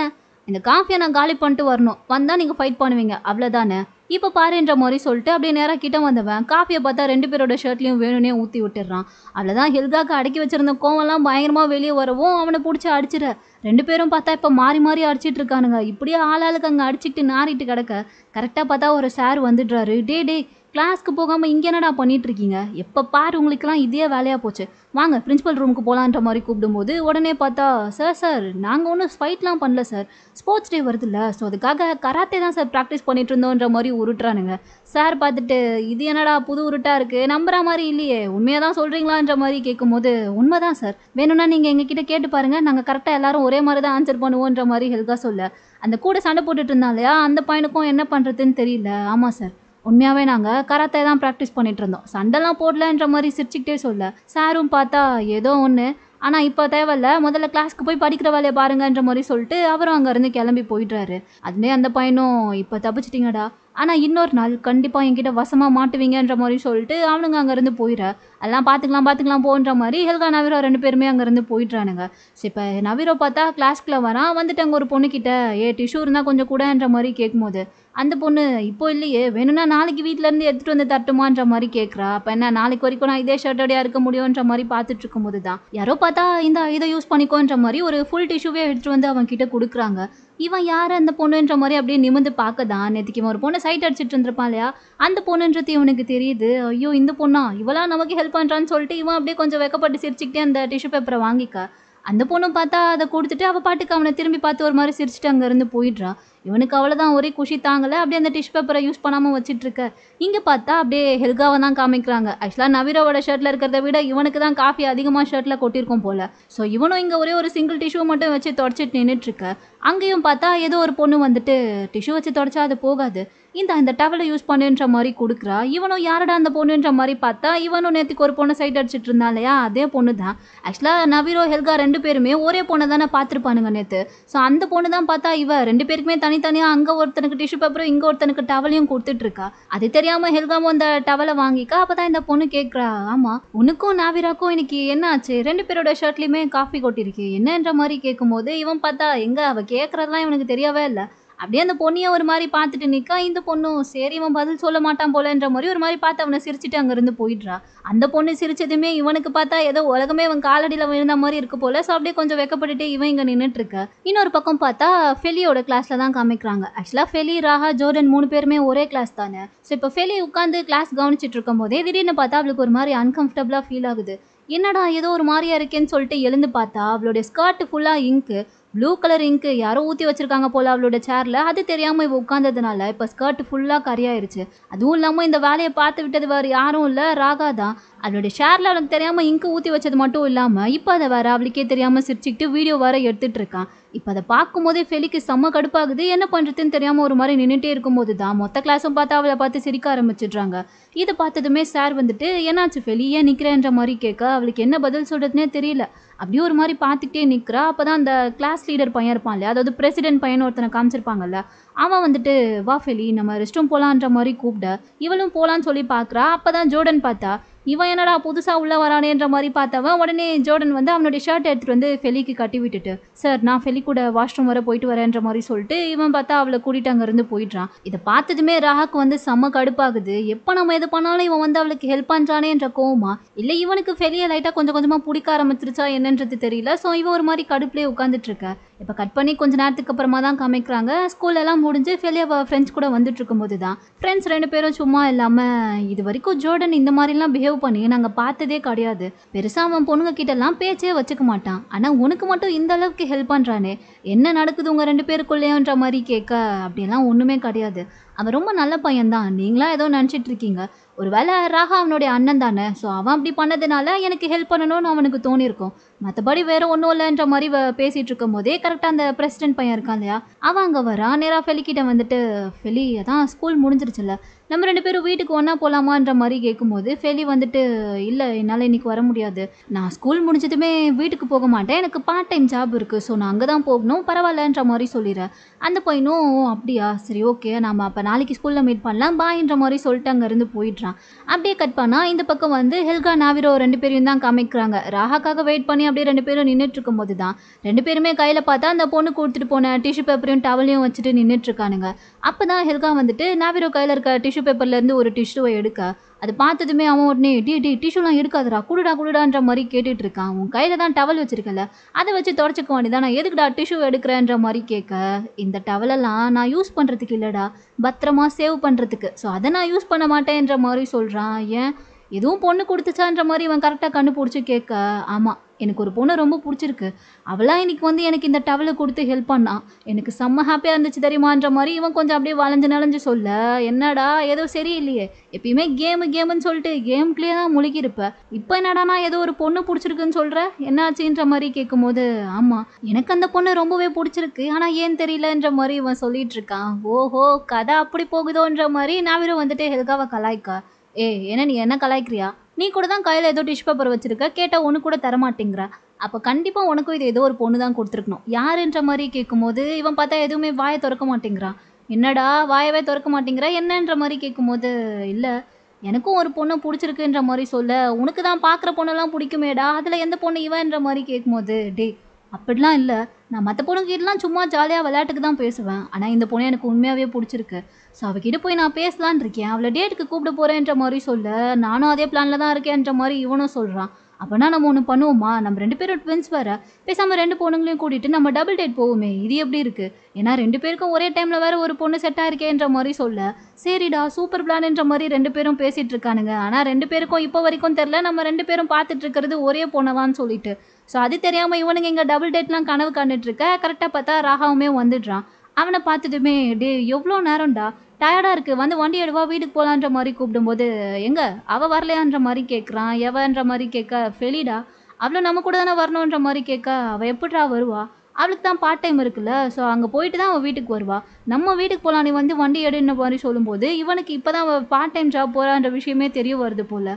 Speaker 1: இந்த காஃபியை நான் காலி பண்ணிட்டு வரணும் வந்தால் நீங்கள் ஃபைட் பண்ணுவீங்க அவ்வளோதானே இப்போ பாருன்ற மாதிரி சொல்லிட்டு அப்படியே நேராக கிட்ட வந்தவன் காஃபியை பார்த்தா ரெண்டு பேரோட ஷர்ட்லையும் வேணும்னே ஊற்றி விட்டுறான் அவ்வளோதான் ஹில்தாக்கு அடக்கி வச்சுருந்த கோவம்லாம் பயங்கரமாக வெளியே வரவும் அவனை பிடிச்சி அடிச்சிட ரெண்டு பேரும் பார்த்தா இப்போ மாறி மாறி அடிச்சிட்டு இருக்கானுங்க இப்படியே ஆளாளுக்கு அங்கே அடிச்சிட்டு நாரிட்டு கிடக்க கரெக்டாக பார்த்தா ஒரு சார் வந்துடுறாரு டே டே கிளாஸ்க்கு போகாமல் இங்கே என்னடா பண்ணிகிட்ருக்கீங்க எப்போ பார் உங்களுக்குலாம் இதே வேலையாக போச்சு வாங்க பிரின்ஸ்பல் ரூமுக்கு போகலான்ற மாதிரி கூப்பிடும்போது உடனே பார்த்தா சார் சார் நாங்கள் ஒன்றும் ஃபைட்லாம் பண்ணல சார் ஸ்போர்ட்ஸ் டே வருதுல்ல ஸோ அதுக்காக கராத்தே தான் சார் ப்ராக்டிஸ் பண்ணிட்டு இருந்தோன்ற மாதிரி உருட்டுறானுங்க சார் பார்த்துட்டு இது என்னடா புது உருட்டாக இருக்குது நம்புற மாதிரி இல்லையே உண்மையாக தான் சொல்கிறீங்களான்ற மாதிரி கேட்கும்போது உண்மை தான் சார் வேணும்னா நீங்கள் எங்ககிட்ட கேட்டு பாருங்கள் நாங்கள் கரெக்டாக எல்லாரும் ஒரே மாதிரி தான் ஆன்சர் பண்ணுவோன்ற மாதிரி ஹெல்காக சொல்ல அந்த கூட சண்டை போட்டுட்டு இருந்தா இல்லையா அந்த பையனுக்கும் என்ன பண்ணுறதுன்னு தெரியல ஆமாம் சார் உண்மையாகவே நாங்கள் கராத்தே தான் ப்ராக்டிஸ் பண்ணிகிட்டு இருந்தோம் சண்டைலாம் போடலன்ற மாதிரி சிரிச்சுக்கிட்டே சொல்ல சாரும் பார்த்தா ஏதோ ஒன்று ஆனால் இப்போ தேவையில்ல முதல்ல கிளாஸ்க்கு போய் படிக்கிற வேலையை பாருங்கன்ற மாதிரி சொல்லிட்டு அவரும் அங்கேருந்து கிளம்பி போயிடுறாரு அதுவே அந்த பையனும் இப்போ தப்பிச்சிட்டிங்கடா ஆனால் இன்னொரு நாள் கண்டிப்பாக என்கிட்ட வசமாக மாட்டுவீங்கன்ற மாதிரி சொல்லிட்டு அவனுங்க அங்கேருந்து போயிட எல்லாம் பார்த்துக்கலாம் பார்த்துக்கலாம் போன்ற மாதிரி ஹெல்கா நவீரோ ரெண்டு பேருமே அங்கேருந்து போயிடுறானுங்க சரி இப்போ நவீரோ பார்த்தா கிளாஸ்க்குள்ளே வரான் வந்துட்டு அங்கே ஒரு பொண்ணுக்கிட்ட ஏ டிஷ்யூ இருந்தால் கொஞ்சம் கூடன்ற மாதிரி கேட்கும்போது அந்த பொண்ணு இப்போ இல்லையே வேணும்னா நாளைக்கு வீட்டிலேருந்து எடுத்துகிட்டு வந்து தரட்டுமான்ற மாதிரி கேட்குறா அப்போ என்ன நாளைக்கு வரைக்கும் நான் இதே ஷர்ட்டோடையாக இருக்க முடியுன்ற மாதிரி பார்த்துட்டு இருக்கும்போது தான் யாரோ பார்த்தா இந்த இதை யூஸ் பண்ணிக்கோன்ற மாதிரி ஒரு ஃபுல் டிஷ்யூவே எடுத்துகிட்டு வந்து அவன் கிட்ட கொடுக்குறாங்க இவன் யார் அந்த பொண்ணுன்ற மாதிரி அப்படியே நிமிந்து பார்க்க தான் நேற்றுக்கு இவன் ஒரு பொண்ணை சைட் அடிச்சிட்டு இருந்திருப்பான் இல்லையா அந்த பொண்ணுன்றது இவனுக்கு தெரியுது ஐயோ இந்த பொண்ணா இவளா நமக்கு ஹெல்ப் பண்ணுறான்னு சொல்லிட்டு இவன் அப்படியே கொஞ்சம் வெக்கப்பட்டு சிரிச்சுக்கிட்டே அந்த டிஷ்யூ பேப்பரை வாங்கிக்க அந்த பொண்ணும் பார்த்தா அதை கொடுத்துட்டு அவள் பாட்டுக்கு அவனை திரும்பி பார்த்து ஒரு மாதிரி சிரிச்சுட்டு அங்கேருந்து போயிடுறா இவனுக்கு அவ்வளோதான் ஒரே குஷி தாங்கலை அப்படியே அந்த டிஷ் பேப்பரை யூஸ் பண்ணாமல் வச்சிட்ருக்க இங்கே பார்த்தா அப்படியே ஹெல்காவை தான் காமிக்கிறாங்க ஆக்சுவலாக நவீரோட ஷர்ட்டில் இருக்கிறத விட இவனுக்கு தான் காஃபி அதிகமாக ஷர்ட்டில் கொட்டியிருக்கும் போல் ஸோ இவனும் இங்கே ஒரே ஒரு சிங்கிள் டிஷ்யூ மட்டும் வச்சு தொடச்சிட்டு நின்றுட்டுருக்க அங்கேயும் பார்த்தா ஏதோ ஒரு பொண்ணு வந்துட்டு டிஷ்யூ வச்சு தொடச்சா அது போகாது இந்த இந்த டவலை யூஸ் பண்ணுன்ற மாதிரி கொடுக்குறா இவனும் யாரடா அந்த பொண்ணுன்ற மாதிரி பார்த்தா இவனும் நேற்றுக்கு ஒரு பொண்ணை சைட் அடிச்சிட்டு இருந்தா இல்லையா அதே பொண்ணு தான் ஆக்சுவலாக நவீரோ ஹெல்கா ரெண்டு பேருமே ஒரே பொண்ணை தானே பார்த்துருப்பானுங்க நேற்று ஸோ அந்த பொண்ணு தான் பார்த்தா இவ ரெண்டு பேருக்குமே தனித்தனியாக அங்கே ஒருத்தனுக்கு டிஷ்யூ பேப்பரும் இங்கே ஒருத்தனுக்கு டவலையும் கொடுத்துட்ருக்கா அது தெரியாமல் ஹெல்காமும் அந்த டவலை வாங்கிக்கா அப்போ தான் இந்த பொண்ணு கேட்குறா ஆமாம் உனக்கும் நாவிராக்கும் இன்னைக்கு என்ன ஆச்சு ரெண்டு பேரோட ஷர்ட்லேயுமே காஃபி கொட்டியிருக்கு என்னன்ற மாதிரி கேட்கும்போது இவன் பார்த்தா எங்கே அவள் கேட்குறதுலாம் இவனுக்கு தெரியவே இல்லை அப்படியே அந்த பொண்ணையும் ஒரு மாதிரி பார்த்துட்டு நிற்கா இந்த பொண்ணும் சரி இவன் பதில் சொல்ல மாட்டான் போலன்ற மாதிரி ஒரு மாதிரி பார்த்து அவனை சிரிச்சுட்டு அங்கேருந்து போயிடுறா அந்த பொண்ணு சிரிச்சதுமே இவனுக்கு பார்த்தா ஏதோ உலகமே அவன் காலடியில் விழுந்த மாதிரி இருக்கு போல ஸோ அப்படியே கொஞ்சம் வெக்கப்பட்டுட்டு இவன் இங்கே நின்றுட்டு இருக்க இன்னொரு பக்கம் பார்த்தா ஃபெலியோட கிளாஸில் தான் காமிக்கிறாங்க ஆக்சுவலாக ஃபெலி ராஹா ஜோர்டன் மூணு பேருமே ஒரே கிளாஸ் தானே ஸோ இப்போ ஃபெலி உட்காந்து கிளாஸ் கவனிச்சிட்டு இருக்கும் போதே திடீர்னு பார்த்தா அவளுக்கு ஒரு மாதிரி அன்கம்ஃபர்டபுளாக ஃபீல் ஆகுது என்னடா ஏதோ ஒரு மாதிரியா இருக்கேன்னு சொல்லிட்டு எழுந்து பார்த்தா அவளுடைய ஸ்கர்ட் ஃபுல்லாக இங்கு ப்ளூ கலர் இங்கு யாரோ ஊற்றி வச்சிருக்காங்க போல அவளோட சேரில் அது தெரியாமல் இவ உட்காந்ததுனால இப்போ ஸ்கர்ட் ஃபுல்லாக கரையாயிருச்சு அதுவும் இல்லாமல் இந்த வேலையை பார்த்து விட்டது வேறு யாரும் இல்லை ராகா தான் அவளோட ஷேரில் அவளுக்கு தெரியாமல் இங்கு ஊற்றி வச்சது மட்டும் இல்லாமல் இப்போ அதை வேறு அவளுக்கே தெரியாமல் சிரிச்சுக்கிட்டு வீடியோ வேற எடுத்துகிட்டு இருக்கான் இப்போ அதை பார்க்கும்போதே ஃபெலிக்கு செம்ம கடுப்பாகுது என்ன பண்ணுறதுன்னு தெரியாமல் ஒரு மாதிரி நின்றுட்டே இருக்கும்போது தான் மொத்த கிளாஸும் பார்த்து அவளை பார்த்து சிரிக்க ஆரம்பிச்சிடுறாங்க இதை பார்த்ததுமே சார் வந்துட்டு என்னாச்சு ஃபெலி ஏன் நிற்கிறேன்ற மாதிரி கேட்க அவளுக்கு என்ன பதில் சொல்கிறதுனே தெரியல அப்படியே ஒரு மாதிரி பார்த்துக்கிட்டே நிற்கிறா அப்போ தான் அந்த கிளாஸ் லீடர் பையன் இருப்பான் இல்லையா அதாவது பிரசிடென்ட் பையன் ஒருத்தனை காமிச்சிருப்பாங்கல்ல அவன் வந்துட்டு வா ஃபெலி நம்ம ரெஸ்ட் ரூம் போகலான்ற மாதிரி கூப்பிட இவளும் போகலான்னு சொல்லி பார்க்குறா அப்போ தான் ஜோர்டன் பார்த்தா இவன் என்னடா புதுசாக உள்ளே வரானேன்ற மாதிரி பார்த்தவன் உடனே ஜோர்டன் வந்து அவனுடைய ஷர்ட் எடுத்துகிட்டு வந்து ஃபெலிக்கு கட்டி விட்டுட்டு சார் நான் ஃபெலி கூட வாஷ்ரூம் வர போயிட்டு வரேன்ற மாதிரி சொல்லிட்டு இவன் பார்த்தா அவளை கூட்டிட்டு அங்கேருந்து போயிடுறான் இதை பார்த்ததுமே ராஹாக்கு வந்து செம்ம கடுப்பாகுது எப்போ நம்ம எது பண்ணாலும் இவன் வந்து அவளுக்கு ஹெல்ப் பண்ணுறானேன்ற கோவமா இல்லை இவனுக்கு ஃபெலியை லைட்டாக கொஞ்சம் கொஞ்சமாக பிடிக்க ஆரம்பிச்சிருச்சா என்னன்றது தெரியல ஸோ இவன் ஒரு மாதிரி கடுப்புலேயே உட்காந்துட்டு இருக்க இப்போ கட் பண்ணி கொஞ்ச நேரத்துக்கு அப்புறமா தான் காமிக்கிறாங்க ஸ்கூல்லெல்லாம் முடிஞ்சு ஃபெலியா ஃப்ரெண்ட்ஸ் கூட வந்துட்டு இருக்கும்போது தான் ஃப்ரெண்ட்ஸ் ரெண்டு பேரும் சும்மா இல்லாமல் இது வரைக்கும் ஜோர்டன் இந்த மாதிரிலாம் பிஹேவ் பண்ணி நாங்க பார்த்ததே கிடையாது பெருசா அவன் பொண்ணுங்க கிட்ட எல்லாம் பேச்சே வச்சுக்க மாட்டான் ஆனா உனக்கு மட்டும் இந்த அளவுக்கு ஹெல்ப் பண்றானே என்ன நடக்குது உங்க ரெண்டு பேருக்குள்ளேன்ற மாதிரி கேட்க அப்படிலாம் ஒண்ணுமே கிடையாது அவன் ரொம்ப நல்ல பையன்தான் நீங்களா ஏதோ நினைச்சிட்டு இருக்கீங்க ஒருவேளை ராகாவனுடைய அண்ணன் தானே ஸோ அவன் அப்படி பண்ணதுனால எனக்கு ஹெல்ப் பண்ணணும்னு அவனுக்கு தோணிருக்கும் மற்றபடி வேற ஒன்றும் இல்லைன்ற மாதிரி பேசிட்டு இருக்கும் போதே கரெக்டாக அந்த பிரசிடென்ட் பையன் இருக்கான் இல்லையா அவன் அங்கே வரான் நேராக ஃபெலிக்கிட்ட வந்துட்டு ஃபெலி அதான் ஸ்கூல் முடிஞ்சிருச்சுல்ல நம்ம ரெண்டு பேரும் வீட்டுக்கு ஒன்றா போகலாமான்ற மாதிரி கேட்கும்போது ஃபெலி வந்துட்டு இல்லை என்னால் இன்றைக்கி வர முடியாது நான் ஸ்கூல் முடிஞ்சதுமே வீட்டுக்கு போக மாட்டேன் எனக்கு பார்ட் டைம் ஜாப் இருக்குது ஸோ நான் அங்கே தான் போகணும் பரவாயில்லன்ற மாதிரி சொல்லிடுறேன் அந்த பையனும் அப்படியா சரி ஓகே நாம் அப்போ நாளைக்கு ஸ்கூலில் மீட் பண்ணலாம் பாய்ன்ற மாதிரி சொல்லிட்டு அங்கேருந்து போயிடுறான் காமிக்கிறான் அப்படியே கட் பண்ணால் இந்த பக்கம் வந்து ஹெல்கா நாவிரோ ரெண்டு பேரையும் தான் காமிக்கிறாங்க ராகாக்காக வெயிட் பண்ணி அப்படியே ரெண்டு பேரும் நின்றுட்டு இருக்கும்போது தான் ரெண்டு பேருமே கையில் பார்த்தா அந்த பொண்ணு கொடுத்துட்டு போன டிஷ்யூ பேப்பரையும் டவலையும் வச்சுட்டு நின்றுட்டு இருக்கானுங்க அப்போ தான் ஹெல்கா வந்துட்டு நாவிரோ கையில் இருக்க டிஷ்யூ பேப்பர்லேருந்து ஒரு டிஷ்யூவை எடுக்க அது பார்த்ததுமே அவன் உடனே டி டி டிஷ்யூலாம் எடுக்காதடா குடுடா குடுடான்ற மாதிரி கேட்டுட்டு இருக்கான் உன் கையில் தான் டவல் வச்சுருக்கல அதை வச்சு தொடச்சிக்க வேண்டியதா நான் எதுக்குடா டிஷ்யூ எடுக்கிறேன்ற மாதிரி கேட்க இந்த டவலெல்லாம் நான் யூஸ் பண்ணுறதுக்கு இல்லைடா பத்திரமா சேவ் பண்ணுறதுக்கு ஸோ அதை நான் யூஸ் பண்ண மாட்டேன்ற மாதிரி சொல்கிறான் ஏன் எதுவும் பொண்ணு கொடுத்துச்சான்ற மாதிரி இவன் கரெக்டாக கண்டுபிடிச்சி கேட்க ஆமாம் எனக்கு ஒரு பொண்ணை ரொம்ப பிடிச்சிருக்கு அவளாக இன்னைக்கு வந்து எனக்கு இந்த டவலை கொடுத்து ஹெல்ப் பண்ணா எனக்கு செம்ம ஹாப்பியாக இருந்துச்சு தெரியுமான்ற மாதிரி இவன் கொஞ்சம் அப்படியே வளைஞ்சு நலஞ்சு சொல்ல என்னடா ஏதோ சரியில்லையே எப்பயுமே கேமு கேமுன்னு சொல்லிட்டு கேம்குள்ளேயே தான் முழுகியிருப்ப இப்போ என்னடானா ஏதோ ஒரு பொண்ணு பிடிச்சிருக்குன்னு சொல்கிற என்னாச்சுன்ற மாதிரி கேட்கும்போது ஆமாம் எனக்கு அந்த பொண்ணு ரொம்பவே பிடிச்சிருக்கு ஆனால் ஏன் தெரியலன்ற மாதிரி இவன் சொல்லிட்டு இருக்கான் ஓஹோ கதை அப்படி போகுதோன்ற மாதிரி நான் வந்துட்டு ஹெல்காவை கலாய்க்கா ஏ என்ன நீ என்ன கலாய்க்கிறியா நீ கூட தான் கையில் ஏதோ டிஷ் பேப்பர் வச்சுருக்க கேட்டால் ஒன்று கூட தரமாட்டேங்கிற அப்போ கண்டிப்பாக உனக்கும் இது ஏதோ ஒரு பொண்ணு தான் கொடுத்துருக்கணும் யாருன்ற மாதிரி கேட்கும்போது இவன் பார்த்தா எதுவுமே வாயை திறக்க மாட்டேங்கிறான் என்னடா வாயவே திறக்க மாட்டேங்கிறா என்னன்ற மாதிரி கேட்கும்போது இல்லை எனக்கும் ஒரு பொண்ணு பிடிச்சிருக்குன்ற மாதிரி சொல்ல உனக்கு தான் பார்க்குற பொண்ணெல்லாம் பிடிக்குமேடா அதில் எந்த பொண்ணு இவன்ற மாதிரி கேட்கும்போது டே அப்படிலாம் இல்லை நான் மற்ற பொண்ணுக்கிட்டலாம் சும்மா ஜாலியாக விளையாட்டுக்கு தான் பேசுவேன் ஆனால் இந்த பொண்ணு எனக்கு உண்மையாகவே பிடிச்சிருக்கு ஸோ அவகிட்ட போய் நான் பேசலான் இருக்கேன் அவளை டேட்டுக்கு கூப்பிட போகிறேன்ற மாதிரி சொல்ல நானும் அதே பிளானில் தான் இருக்கேன்ற மாதிரி இவனும் சொல்கிறான் அப்போனா நம்ம ஒன்று பண்ணுவோமா நம்ம ரெண்டு பேரும் ட்வின்ஸ் வேறு பேசாமல் ரெண்டு பொண்ணுங்களையும் கூட்டிகிட்டு நம்ம டபுள் டேட் போவோமே இது எப்படி இருக்குது ஏன்னா ரெண்டு பேருக்கும் ஒரே டைமில் வேறு ஒரு பொண்ணு செட் ஆயிருக்கேன்ற மாதிரி சொல்ல சரிடா சூப்பர் பிளான்ன்ற மாதிரி ரெண்டு பேரும் பேசிகிட்டு இருக்கானுங்க ஆனால் ரெண்டு பேருக்கும் இப்போ வரைக்கும் தெரில நம்ம ரெண்டு பேரும் பார்த்துட்டு இருக்கிறது ஒரே பொண்ணவான்னு சொல்லிட்டு ஸோ அது தெரியாமல் இவனுங்க இங்கே டபுள் டேட்லாம் கனவு கண்டுட்டுருக்க கரெக்டாக பார்த்தா ராகாவுமே வந்துடுறான் அவனை பார்த்துட்டுமே டே எவ்வளோ நேரம்டா டயர்டாக இருக்குது வந்து வண்டி எடுவா வீட்டுக்கு போகலான்ற மாதிரி கூப்பிடும்போது எங்கே அவள் வரலையான்ற மாதிரி கேட்குறான் எவன்ற மாதிரி கேட்க ஃபெலிடா அவ்வளோ நம்ம கூட தானே வரணுன்ற மாதிரி கேட்க அவள் எப்படிடா வருவா அவளுக்கு தான் பார்ட் டைம் இருக்குல்ல ஸோ அங்கே போயிட்டு தான் அவள் வீட்டுக்கு வருவா நம்ம வீட்டுக்கு போகலான்னு வந்து வண்டி எடுன்ற மாதிரி சொல்லும்போது இவனுக்கு இப்போ தான் பார்ட் டைம் ஜாப் போகிறான்ற விஷயமே தெரிய வருது போல்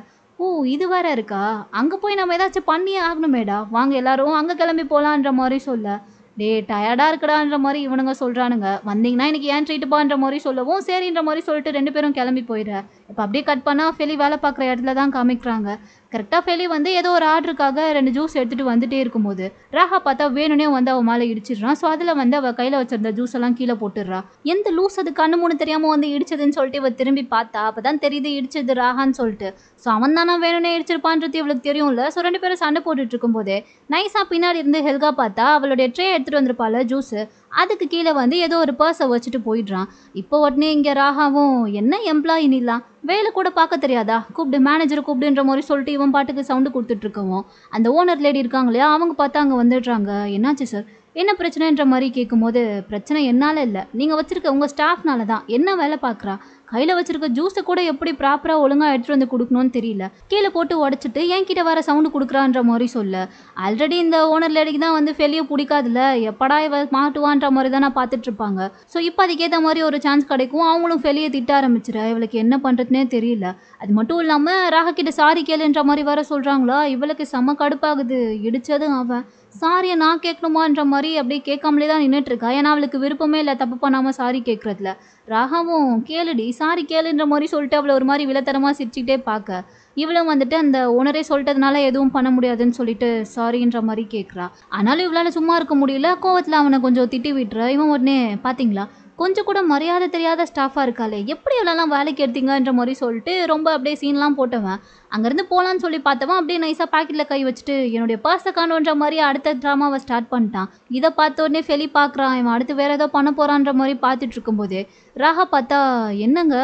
Speaker 1: ஓ இது வேற இருக்கா அங்கே போய் நம்ம ஏதாச்சும் பண்ணி ஆகணுமேடா வாங்க எல்லாரும் அங்கே கிளம்பி போகலான்ற மாதிரி சொல்ல டே டயர்டாக இருக்கடான்ற மாதிரி இவனுங்க சொல்கிறானுங்க வந்தீங்கன்னா இன்றைக்கி ஏன் ட்ரீட்டுப்பான்ற மாதிரி சொல்லவும் சரின்ற மாதிரி சொல்லிட்டு ரெண்டு பேரும் கிளம்பி போயிடுற இப்போ அப்படியே கட் பண்ணால் ஃபெலி வேலை பார்க்குற இடத்துல தான் காமிக்கிறாங்க கரெக்டாக ஃபெலி வந்து ஏதோ ஒரு ஆர்டருக்காக ரெண்டு ஜூஸ் எடுத்துகிட்டு வந்துட்டே இருக்கும்போது ராகா பார்த்தா வேணும்னே வந்து அவள் மேலே இடிச்சிடுறான் ஸோ அதில் வந்து அவள் கையில் வச்சிருந்த ஜூஸ் எல்லாம் கீழே போட்டுடுறா எந்த லூஸ் அது கண்ணு மூணு தெரியாமல் வந்து இடிச்சதுன்னு சொல்லிட்டு இவள் திரும்பி பார்த்தா அப்போ தான் தெரியுது இடிச்சது ராகான்னு சொல்லிட்டு ஸோ அவன் தானே வேணும்னே இடிச்சிருப்பான்றது இவளுக்கு தெரியும்ல ஸோ ரெண்டு பேரும் சண்டை போட்டுட்டு இருக்கும்போதே நைஸாக பின்னாடி இருந்து ஹெல்கா பார்த்தா அவளுடைய ட்ரே எடுத்துகிட்டு வந்திருப்பாள் ஜூஸு அதுக்கு கீழே வந்து ஏதோ ஒரு பர்சை வச்சுட்டு போயிடுறான் இப்போ உடனே இங்கே ராகாவும் என்ன எம்ப்ளாயின் நீலாம் வேலை கூட பார்க்க தெரியாதா கூப்பிட்டு மேனேஜர் கூப்பிடுன்ற மாதிரி சொல்லிட்டு இவன் பாட்டுக்கு சவுண்டு கொடுத்துட்ருக்கவும் அந்த ஓனர் லேடி இருக்காங்க இல்லையா அவங்க பார்த்து அங்கே வந்துடுறாங்க என்னாச்சு சார் என்ன பிரச்சனைன்ற மாதிரி கேட்கும்போது பிரச்சனை என்னால் இல்லை நீங்கள் வச்சுருக்க உங்கள் ஸ்டாஃப்னால தான் என்ன வேலை பார்க்குறா கையில் வச்சுருக்க ஜூஸை கூட எப்படி ப்ராப்பராக ஒழுங்காக எடுத்துகிட்டு வந்து கொடுக்கணும்னு தெரியல கீழே போட்டு உடச்சிட்டு என் கிட்ட வர சவுண்டு கொடுக்குறான்ற மாதிரி சொல்ல ஆல்ரெடி இந்த ஓனர் லேடிக்கு தான் வந்து ஃபெலியோ பிடிக்காதுல்ல எப்படா இவ மாட்டுவான்ற மாதிரி தான் நான் பார்த்துட்ருப்பாங்க ஸோ இப்போ அதுக்கேற்ற மாதிரி ஒரு சான்ஸ் கிடைக்கும் அவங்களும் ஃபெலியை திட்ட ஆரம்பிச்சிட இவளுக்கு என்ன பண்ணுறதுனே தெரியல அது மட்டும் இல்லாமல் ராகக்கிட்ட சாரி கேளுன்ற மாதிரி வர சொல்கிறாங்களா இவளுக்கு செம கடுப்பாகுது இடித்ததும் அவன் சாரியை நான் கேட்கணுமான்ற மாதிரி அப்படியே கேட்காமலே தான் நின்றுட்டுருக்கா ஏன்னா அவளுக்கு விருப்பமே இல்லை தப்பு பண்ணாமல் சாரி கேட்குறதுல ராகாவும் கேளுடி சாரி கேளுன்ற மாதிரி சொல்லிட்டு அவளை ஒரு மாதிரி விலத்தரமாக சிரிச்சுக்கிட்டே பார்க்க இவளும் வந்துட்டு அந்த ஓனரே சொல்லிட்டதுனால எதுவும் பண்ண முடியாதுன்னு சொல்லிட்டு சாரின்ற மாதிரி கேட்குறா ஆனாலும் இவளால் சும்மா இருக்க முடியல கோவத்தில் அவனை கொஞ்சம் திட்டி விட்டுற இவன் உடனே பார்த்தீங்களா கொஞ்சம் கூட மரியாதை தெரியாத ஸ்டாஃபாக இருக்காளே எப்படி எல்லாம் வேலைக்கு எடுத்தீங்கன்ற மாதிரி சொல்லிட்டு ரொம்ப அப்படியே சீன்லாம் போட்டவன் அங்கேருந்து போகலான்னு சொல்லி பார்த்தவன் அப்படியே நைஸாக பாக்கெட்டில் கை வச்சுட்டு என்னுடைய பர்ஸை காணுன்ற மாதிரி அடுத்த ட்ராமாவை ஸ்டார்ட் பண்ணிட்டான் இதை பார்த்த உடனே ஃபெலி பார்க்குறான் இவன் அடுத்து வேறு ஏதோ பண்ண போகிறான்ற மாதிரி பார்த்துட்டு இருக்கும்போது ராகா பார்த்தா என்னங்க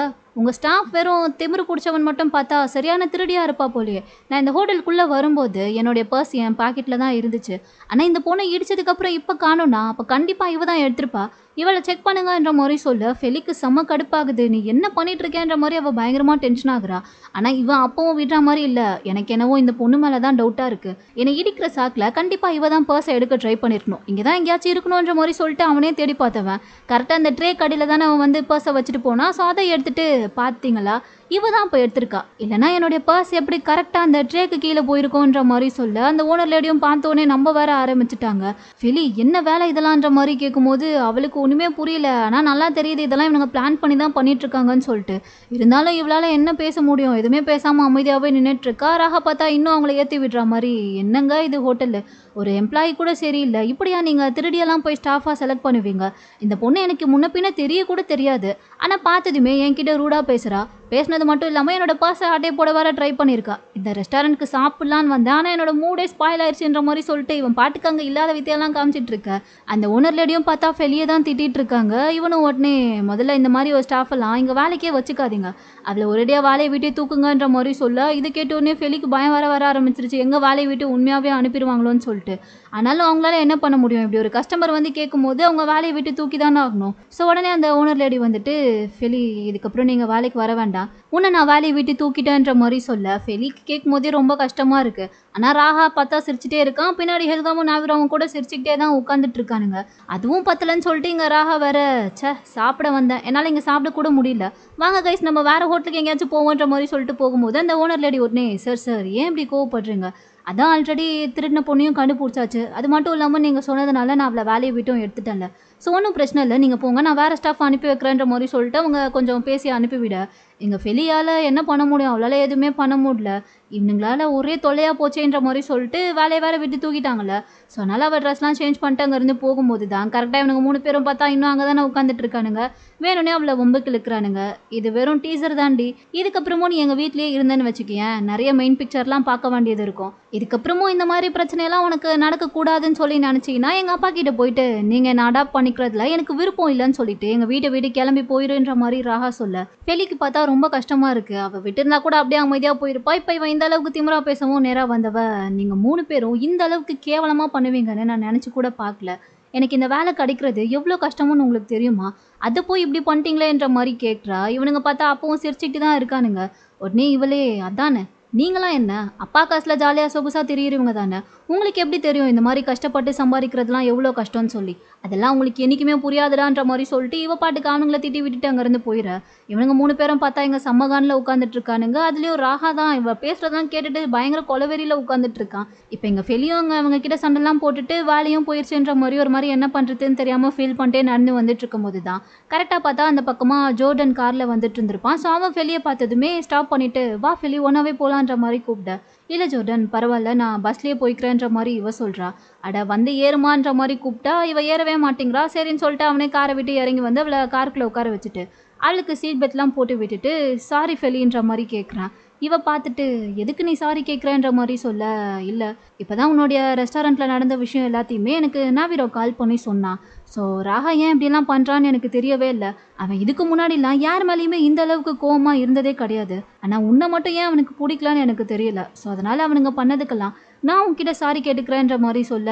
Speaker 1: உங்கள் ஸ்டாஃப் வெறும் திமிரு குடிச்சவன் மட்டும் பார்த்தா சரியான திருடியாக இருப்பா போலியே நான் இந்த ஹோட்டலுக்குள்ளே வரும்போது என்னுடைய பர்ஸ் என் பாக்கெட்டில் தான் இருந்துச்சு ஆனால் இந்த பொண்ணை இடிச்சதுக்கப்புறம் இப்போ காணும்னா அப்போ கண்டிப்பாக இவ தான் எடுத்திருப்பா இவளை செக் பண்ணுங்கன்ற மாதிரி சொல்ல ஃபெலிக்கு செம்ம கடுப்பாகுது நீ என்ன பண்ணிட்டு இருக்கேன்ற மாதிரி அவள் பயங்கரமாக டென்ஷன் ஆகுறா ஆனால் இவன் அப்பவும் விடுற மாதிரி இல்லை எனக்கு என்னவோ இந்த பொண்ணு மேலே தான் டவுட்டாக இருக்குது என்னை இடிக்கிற சாக்கில் கண்டிப்பாக இவ தான் பர்ஸை எடுக்க ட்ரை பண்ணிருக்கணும் இங்கே தான் எங்கேயாச்சும் இருக்கணுன்ற மாதிரி சொல்லிட்டு அவனே தேடி பார்த்தவன் கரெக்டாக அந்த ட்ரே கடையில் தானே அவன் வந்து பர்ஸை வச்சுட்டு போனான் ஸோ அதை எடுத்துகிட்டு பார்த்தீங்களா இவ தான் இப்போ எடுத்திருக்கா இல்லைனா என்னுடைய பர்ஸ் எப்படி கரெக்டாக அந்த ட்ரேக்கு கீழே போயிருக்கோன்ற மாதிரி சொல்ல அந்த ஓனர் லேடியும் பார்த்தோன்னே நம்ம வேற ஆரம்பிச்சிட்டாங்க ஃபிலி என்ன வேலை இதெல்லாம்ன்ற மாதிரி கேட்கும்போது அவளுக்கு ஒன்றுமே புரியல ஆனால் நல்லா தெரியுது இதெல்லாம் இவங்க பிளான் பண்ணி தான் பண்ணிட்டுருக்காங்கன்னு சொல்லிட்டு இருந்தாலும் இவளால் என்ன பேச முடியும் எதுவுமே பேசாமல் அமைதியாகவே நின்றுட்டுருக்கா ராக பார்த்தா இன்னும் அவங்கள ஏற்றி விடுற மாதிரி என்னங்க இது ஹோட்டலு ஒரு எம்ப்ளாயி கூட சரியில்லை இப்படியா நீங்கள் திருடியெல்லாம் போய் ஸ்டாஃபாக செலக்ட் பண்ணுவீங்க இந்த பொண்ணு எனக்கு முன்ன பின்ன தெரிய கூட தெரியாது ஆனால் பார்த்ததுமே என்கிட்ட ரூடாக பேசுகிறா பேசினது மட்டும் இல்லாமல் என்னோட பர்ஸை அட்டை போட வர ட்ரை பண்ணியிருக்கா இந்த ரெஸ்டாரண்ட்டுக்கு சாப்பிட்லான்னு வந்தேன் ஆனால் என்னோட மூடே ஸ்பாயில் ஆயிடுச்சுன்ற மாதிரி சொல்லிட்டு இவன் பாட்டுக்கு அங்கே இல்லாத வித்தையெல்லாம் காமிச்சிட்ருக்க அந்த ஓனர் லேடியும் பார்த்தா வெளியே தான் திட்டிகிட்டு இருக்காங்க இவனும் உடனே முதல்ல இந்த மாதிரி ஒரு ஸ்டாஃபெல்லாம் இங்கே வேலைக்கே வச்சுக்காதீங்க அவளை ஒரேடியாக வேலையை வீட்டே தூக்குங்கன்ற மாதிரி சொல்ல இது உடனே ஃபெலிக்கு பயம் வர வர ஆரம்பிச்சிருச்சு எங்கள் வேலையை விட்டு உண்மையாகவே அனுப்பிடுவாங்களோன்னு சொல்லிட்டு சொல்லிட்டு ஆனாலும் அவங்களால என்ன பண்ண முடியும் இப்படி ஒரு கஸ்டமர் வந்து கேட்கும்போது அவங்க வேலையை விட்டு தூக்கி தானே ஆகணும் ஸோ உடனே அந்த ஓனர் லேடி வந்துட்டு ஃபெலி இதுக்கப்புறம் நீங்கள் வேலைக்கு வர வேண்டாம் உன்னை நான் வேலையை விட்டு தூக்கிட்டேன்ற மாதிரி சொல்ல ஃபெலிக்கு கேட்கும் போதே ரொம்ப கஷ்டமாக இருக்குது ஆனால் ராகா பார்த்தா சிரிச்சுட்டே இருக்கான் பின்னாடி ஹெல்காமும் நாவிராவும் கூட சிரிச்சுக்கிட்டே தான் உட்காந்துட்டு இருக்கானுங்க அதுவும் பத்தலன்னு சொல்லிட்டு இங்கே ராகா வேற ச சாப்பிட வந்தேன் என்னால் இங்கே சாப்பிட கூட முடியல வாங்க கைஸ் நம்ம வேறு ஹோட்டலுக்கு எங்கேயாச்சும் போவோன்ற மாதிரி சொல்லிட்டு போகும்போது அந்த ஓனர் லேடி உடனே சார் சார் ஏன் இப்படி கோவப்படுறீங்க அதான் ஆல்ரெடி திருடின பொண்ணையும் கண்டுபிடிச்சாச்சு அது மட்டும் இல்லாமல் நீங்கள் சொன்னதுனால நான் அவளை வேலையை விட்டும் எடுத்துட்டேன்ல ஸோ ஒன்றும் பிரச்சனை இல்லை நீங்கள் போங்க நான் வேறு ஸ்டாஃப் அனுப்பி வைக்கிறேன்ற மாதிரி சொல்லிட்டு அவங்க கொஞ்சம் பேசி அனுப்பிவிட எங்கள் ஃபெலியால் என்ன பண்ண முடியும் அவளால் எதுவுமே பண்ண முடியல இவனுங்களால் ஒரே தொல்லையாக போச்சேன்ற மாதிரி சொல்லிட்டு வேலையை வேறு விட்டு தூக்கிட்டாங்கள்ல ஸோ அதனால் அவள் ட்ரெஸ்லாம் சேஞ்ச் பண்ணிட்டு அங்கேருந்து போகும்போது தான் கரெக்டாக இவனுக்கு மூணு பேரும் பார்த்தா இன்னும் அங்கே தானே உட்காந்துட்டு இருக்கானுங்க வேணும்னே அவளை ஒம்பு கிழக்குறானுங்க இது வெறும் டீசர் தாண்டி இதுக்கப்புறமும் நீ எங்கள் வீட்லேயே இருந்தேன்னு வச்சுக்கேன் நிறைய மெயின் பிக்சர்லாம் பார்க்க வேண்டியது இருக்கும் இதுக்கப்புறமும் இந்த மாதிரி பிரச்சனையெல்லாம் உனக்கு நடக்கக்கூடாதுன்னு சொல்லி நினச்சிங்கன்னா எங்கள் அப்பா கிட்டே போயிட்டு நீங்கள் நான் அடாப்ட் பண்ணிக்கிறதுல எனக்கு விருப்பம் இல்லைன்னு சொல்லிட்டு எங்கள் வீட்டை வீடு கிளம்பி போயிருன்ற மாதிரி ராகா சொல்ல பெலிக்கு பார்த்தா ரொம்ப கஷ்டமாக இருக்குது அவள் விட்டுருந்தா கூட அப்படியே அமைதியாக போயிருப்பா இப்போ இவன் இந்த அளவுக்கு திமிரா பேசவும் நேராக வந்தவ நீங்கள் மூணு பேரும் இந்த அளவுக்கு கேவலமாக பண்ணுவீங்கன்னு நான் நினச்சி கூட பார்க்கல எனக்கு இந்த வேலை கிடைக்கிறது எவ்வளோ கஷ்டம்னு உங்களுக்கு தெரியுமா அதை போய் இப்படி பண்ணிட்டீங்களேன்ற மாதிரி கேட்குறா இவனுங்க பார்த்தா அப்பவும் சிரிச்சுட்டு தான் இருக்கானுங்க உடனே இவளே அதானே நீங்களாம் என்ன அப்பா காசில் ஜாலியாக சொகுசாக தெரியுறவங்க தானே உங்களுக்கு எப்படி தெரியும் இந்த மாதிரி கஷ்டப்பட்டு சம்பாதிக்கிறதுலாம் எவ்வளோ கஷ்டம்னு சொல்லி அதெல்லாம் உங்களுக்கு என்றைக்குமே புரியாதுடான்ற மாதிரி சொல்லிட்டு இவ பாட்டுக்கு அவனுங்களை திட்டி விட்டுட்டு அங்கேருந்து போயிட இவனுங்க மூணு பேரும் பார்த்தா எங்கள் சம்மகானில் உட்காந்துட்டு இருக்கானுங்க அதுலேயும் ராகா தான் இவன் பேசுகிறதெல்லாம் கேட்டுட்டு பயங்கர கொலவெறியில் உட்காந்துட்டு இருக்கான் இப்போ எங்கள் ஃபெலியும் அங்கே அவங்க கிட்ட சண்டைலாம் போட்டுட்டு வேலையும் போயிடுச்சுன்ற மாதிரி ஒரு மாதிரி என்ன பண்ணுறதுன்னு தெரியாமல் ஃபீல் பண்ணிட்டே நடந்து வந்துட்டு இருக்கும்போது தான் கரெக்டாக பார்த்தா அந்த பக்கமாக ஜோர்டன் காரில் வந்துட்டு இருந்திருப்பான் ஸோ அவன் ஃபெலியை பார்த்ததுமே ஸ்டாப் பண்ணிவிட்டு வா ஃபெலி ஒன்னாவே போகலான்ற மாதிரி கூப்பிட்டேன் இல்லை ஜோர்டன் பரவாயில்ல நான் பஸ்லேயே போய்க்கிறேன்ற மாதிரி இவ சொல்கிறா அட வந்து ஏறுமான்ற மாதிரி கூப்பிட்டா இவ ஏறவே மாட்டேங்கிறா சரின்னு சொல்லிட்டு அவனே காரை விட்டு இறங்கி வந்து அவளை காருக்குள்ளே உட்கார வச்சுட்டு அவளுக்கு சீட் பெல்ட்லாம் போட்டு விட்டுட்டு சாரி ஃபெலின்ற மாதிரி கேட்குறான் இவ பார்த்துட்டு எதுக்கு நீ சாரி கேட்குறன்ற மாதிரி சொல்ல இல்லை இப்போ தான் உன்னுடைய ரெஸ்டாரண்ட்டில் நடந்த விஷயம் எல்லாத்தையுமே எனக்கு நாவிரோ கால் பண்ணி சொன்னான் ஸோ ராகா ஏன் இப்படிலாம் பண்ணுறான்னு எனக்கு தெரியவே இல்லை அவன் இதுக்கு முன்னாடிலாம் யார் மேலேயுமே இந்த அளவுக்கு கோபமாக இருந்ததே கிடையாது ஆனால் உன்னை மட்டும் ஏன் அவனுக்கு பிடிக்கலான்னு எனக்கு தெரியல ஸோ அதனால் அவனுங்க பண்ணதுக்கெல்லாம் நான் உன்கிட்ட சாரி கேட்டுக்கிறேன்ற மாதிரி சொல்ல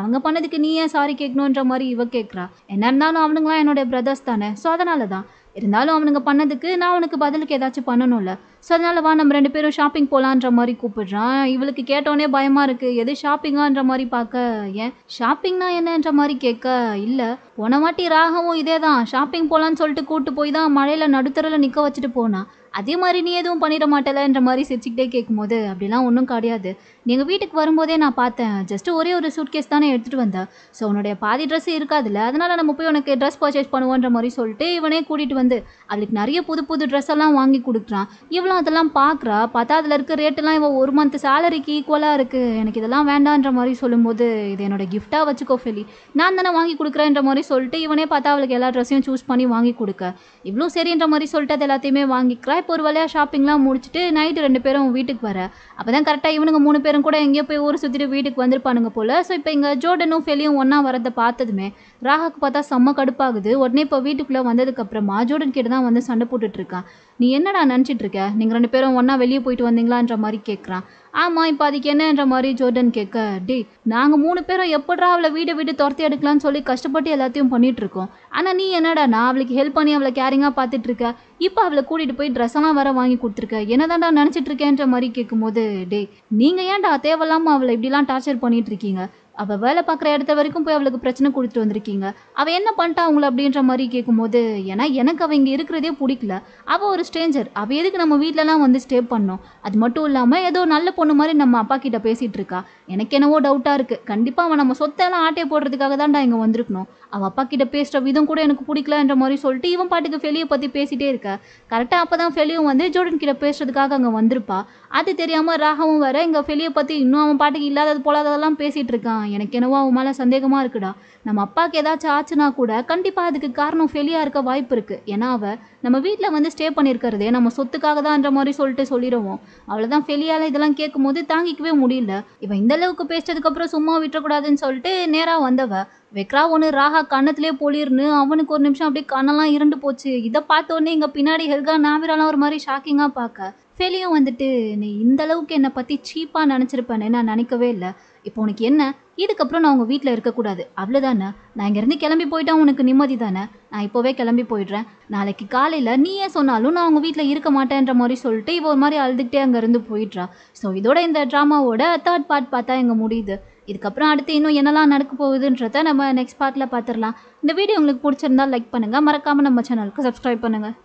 Speaker 1: அவங்க பண்ணதுக்கு நீ ஏன் சாரி கேட்கணுன்ற மாதிரி இவ கேட்குறா என்ன இருந்தாலும் அவனுங்களாம் என்னுடைய பிரதர்ஸ் தானே ஸோ அதனால தான் இருந்தாலும் அவனுங்க பண்ணதுக்கு நான் அவனுக்கு பதிலுக்கு ஏதாச்சும் பண்ணணும்ல ஸோ அதனால வா நம்ம ரெண்டு பேரும் ஷாப்பிங் போகலான்ற மாதிரி கூப்பிடுறான் இவளுக்கு கேட்டோன்னே பயமாக இருக்குது எது ஷாப்பிங்கான்ற மாதிரி பார்க்க ஏன் ஷாப்பிங்னா என்னன்ற மாதிரி கேட்க இல்லை போன வாட்டி ராகவும் இதே தான் ஷாப்பிங் போகலான்னு சொல்லிட்டு கூப்பிட்டு போய் தான் மழையில் நடுத்தரில் நிற்க வச்சுட்டு போனான் அதே மாதிரி நீ எதுவும் பண்ணிட மாட்டேலன்ற மாதிரி சிரிச்சுக்கிட்டே கேட்கும்போது அப்படிலாம் ஒன்றும் கிடையாது எங்கள் வீட்டுக்கு வரும்போதே நான் பார்த்தேன் ஜஸ்ட் ஒரே ஒரு சூட்கேஸ் தானே எடுத்துகிட்டு வந்தேன் ஸோ உன்னுடைய பாதி ட்ரெஸ் இருக்காதுல்ல அதனால் நம்ம போய் உனக்கு ட்ரெஸ் பர்ச்சேஸ் பண்ணுவோன்ற மாதிரி சொல்லிட்டு இவனே கூட்டிகிட்டு வந்து அவளுக்கு நிறைய புது புது ட்ரெஸ் எல்லாம் வாங்கி கொடுக்குறான் இவளும் அதெல்லாம் பார்க்குறா பார்த்தா அதில் இருக்க ரேட்டெல்லாம் இவன் ஒரு மந்த் சேலரிக்கு ஈக்குவலாக இருக்குது எனக்கு இதெல்லாம் வேண்டான்ற மாதிரி சொல்லும்போது இது என்னோடய கிஃப்டாக வச்சுக்கோ ஃபெலி நான் தானே வாங்கி கொடுக்குறேன்ற மாதிரி சொல்லிட்டு இவனே பார்த்தா அவளுக்கு எல்லா ட்ரெஸ்ஸையும் சூஸ் பண்ணி வாங்கி கொடுக்க இவ்வளோ சரின்ற மாதிரி சொல்லிட்டு அது எல்லாத்தையுமே வாங்கிக்கிறா ஒரு வழியாக ஷாப்பிங்லாம் முடிச்சுட்டு நைட்டு ரெண்டு பேரும் வீட்டுக்கு வர அப்போ தான் கரெக்டாக இவனுங்க மூணு பேரும் கூட எங்கேயோ போய் ஊர் சுற்றிட்டு வீட்டுக்கு வந்திருப்பானுங்க போல் ஸோ இப்போ இங்கே ஜோர்டனும் ஃபெலியும் ஒன்றா வரதை பார்த்ததுமே ராகாக்கு பார்த்தா செம்ம கடுப்பாகுது உடனே இப்போ வீட்டுக்குள்ளே வந்ததுக்கப்புறமா ஜோர்டன் கிட்ட தான் வந்து சண்டை போட்டுட்ருக்கான் நீ என்னடா நினச்சிட்டு இருக்க நீங்கள் ரெண்டு பேரும் ஒன்றா வெளியே போயிட்டு வந்தீங்களான்ற மாதிரி கேட்குறான் ஆமாம் இப்போ அதுக்கு என்னன்ற மாதிரி ஜோர்டன் கேட்க டி நாங்கள் மூணு பேரும் எப்படா அவளை வீடு வீடு துரத்தி எடுக்கலாம்னு சொல்லி கஷ்டப்பட்டு எல்லாத்தையும் பண்ணிகிட்ருக்கோம் ஆனால் நீ என்னடா நான் அவளுக்கு ஹெல்ப் பண்ணி அவளை கேரிங்காக பார்த்துட்டு இருக்க இப்போ அவளை கூட்டிகிட்டு போய் ட்ரெஸ்ஸெல்லாம் வர வாங்கி கொடுத்துருக்க என்னதான்டா நினச்சிட்ருக்கேன்ற மாதிரி கேட்கும்போது டே நீங்க ஏன்டா தேவையில்லாமல் அவளை இப்படிலாம் டார்ச்சர் பண்ணிட்டு இருக்கீங்க அவ வேலை பார்க்குற இடத்த வரைக்கும் போய் அவளுக்கு பிரச்சனை கொடுத்துட்டு வந்திருக்கீங்க அவள் என்ன பண்ணிட்டா அவங்கள அப்படின்ற மாதிரி கேட்கும்போது ஏன்னா எனக்கு அவள் இங்கே இருக்கிறதே பிடிக்கல அவள் ஒரு ஸ்ட்ரேஞ்சர் அவள் எதுக்கு நம்ம வீட்டிலலாம் வந்து ஸ்டே பண்ணோம் அது மட்டும் இல்லாமல் ஏதோ நல்ல பொண்ணு மாதிரி நம்ம அப்பா கிட்ட பேசிட்டு இருக்கா எனக்கு என்னவோ டவுட்டாக இருக்குது கண்டிப்பாக அவன் நம்ம சொத்தெல்லாம் ஆட்டையை போடுறதுக்காக தான்டா இங்கே வந்திருக்கணும் அவள் அப்பா கிட்ட பேசுகிற விதம் கூட எனக்கு பிடிக்கலன்ற மாதிரி சொல்லிட்டு இவன் பாட்டுக்கு ஃபெலியை பற்றி பேசிகிட்டே இருக்க கரெக்டாக அப்போ தான் ஃபெலியும் வந்து ஜோர்டன் கிட்ட பேசுறதுக்காக அங்கே வந்திருப்பா அது தெரியாமல் ராகவும் வேற இங்கே ஃபெலியை பற்றி இன்னும் அவன் பாட்டுக்கு இல்லாதது போலாததெல்லாம் பேசிகிட்டு இருக்கான் எனக்கு என்னவோ அவன் மேலே சந்தேகமாக இருக்குடா நம்ம அப்பாவுக்கு ஏதாச்சும் ஆச்சுன்னா கூட கண்டிப்பாக அதுக்கு காரணம் ஃபெலியாக இருக்க வாய்ப்பு இருக்குது ஏன்னா அவள் நம்ம வீட்டில் வந்து ஸ்டே பண்ணியிருக்கிறதே நம்ம சொத்துக்காக தான்ன்ற மாதிரி சொல்லிட்டு சொல்லிடுவோம் அவ்வளோதான் ஃபெலியால் இதெல்லாம் கேட்கும் போது தாங்கிக்கவே முடியல இவன் இந்த அளவுக்கு சும்மா விட்டுறக்கூடாதுன்னு சொல்லிட்டு நேராக வந்தவ வெக்ரா ஒன்று ராகா கண்ணத்திலே பொழிர்னு அவனுக்கு ஒரு நிமிஷம் அப்படியே கண்ணெல்லாம் இருண்டு போச்சு இதை பார்த்தோன்னே இங்கே பின்னாடி ஹெல்கா நாவிராலாம் ஒரு மாதிரி ஷாக்கிங்காக பார்க்க ஃபெலியும் வந்துட்டு நீ இந்த அளவுக்கு என்னை பற்றி சீப்பாக நினச்சிருப்பேன்னு நான் நினைக்கவே இல்லை இப்போ உனக்கு என்ன இதுக்கப்புறம் நான் உங்கள் வீட்டில் இருக்கக்கூடாது அவ்வளோதானே நான் இங்கேருந்து கிளம்பி போயிட்டா உனக்கு நிம்மதி தானே நான் இப்போவே கிளம்பி போயிடுறேன் நாளைக்கு காலையில் நீ ஏன் சொன்னாலும் நான் உங்கள் வீட்டில் இருக்க மாட்டேன்ற மாதிரி சொல்லிட்டு இவ ஒரு மாதிரி அழுதுகிட்டே அங்கேருந்து போயிடுறா ஸோ இதோட இந்த ட்ராமாவோட தேர்ட் பார்ட் பார்த்தா எங்கள் முடியுது இதுக்கப்புறம் அடுத்து இன்னும் என்னெல்லாம் நடக்க போகுதுன்றத நம்ம நெக்ஸ்ட் பார்ட்டில் பார்த்துடலாம் இந்த வீடியோ உங்களுக்கு பிடிச்சிருந்தா லைக் பண்ணுங்கள் மறக்காமல் நம்ம சேனலுக்கு சப்ஸ்கிரைப் பண்ணுங்கள்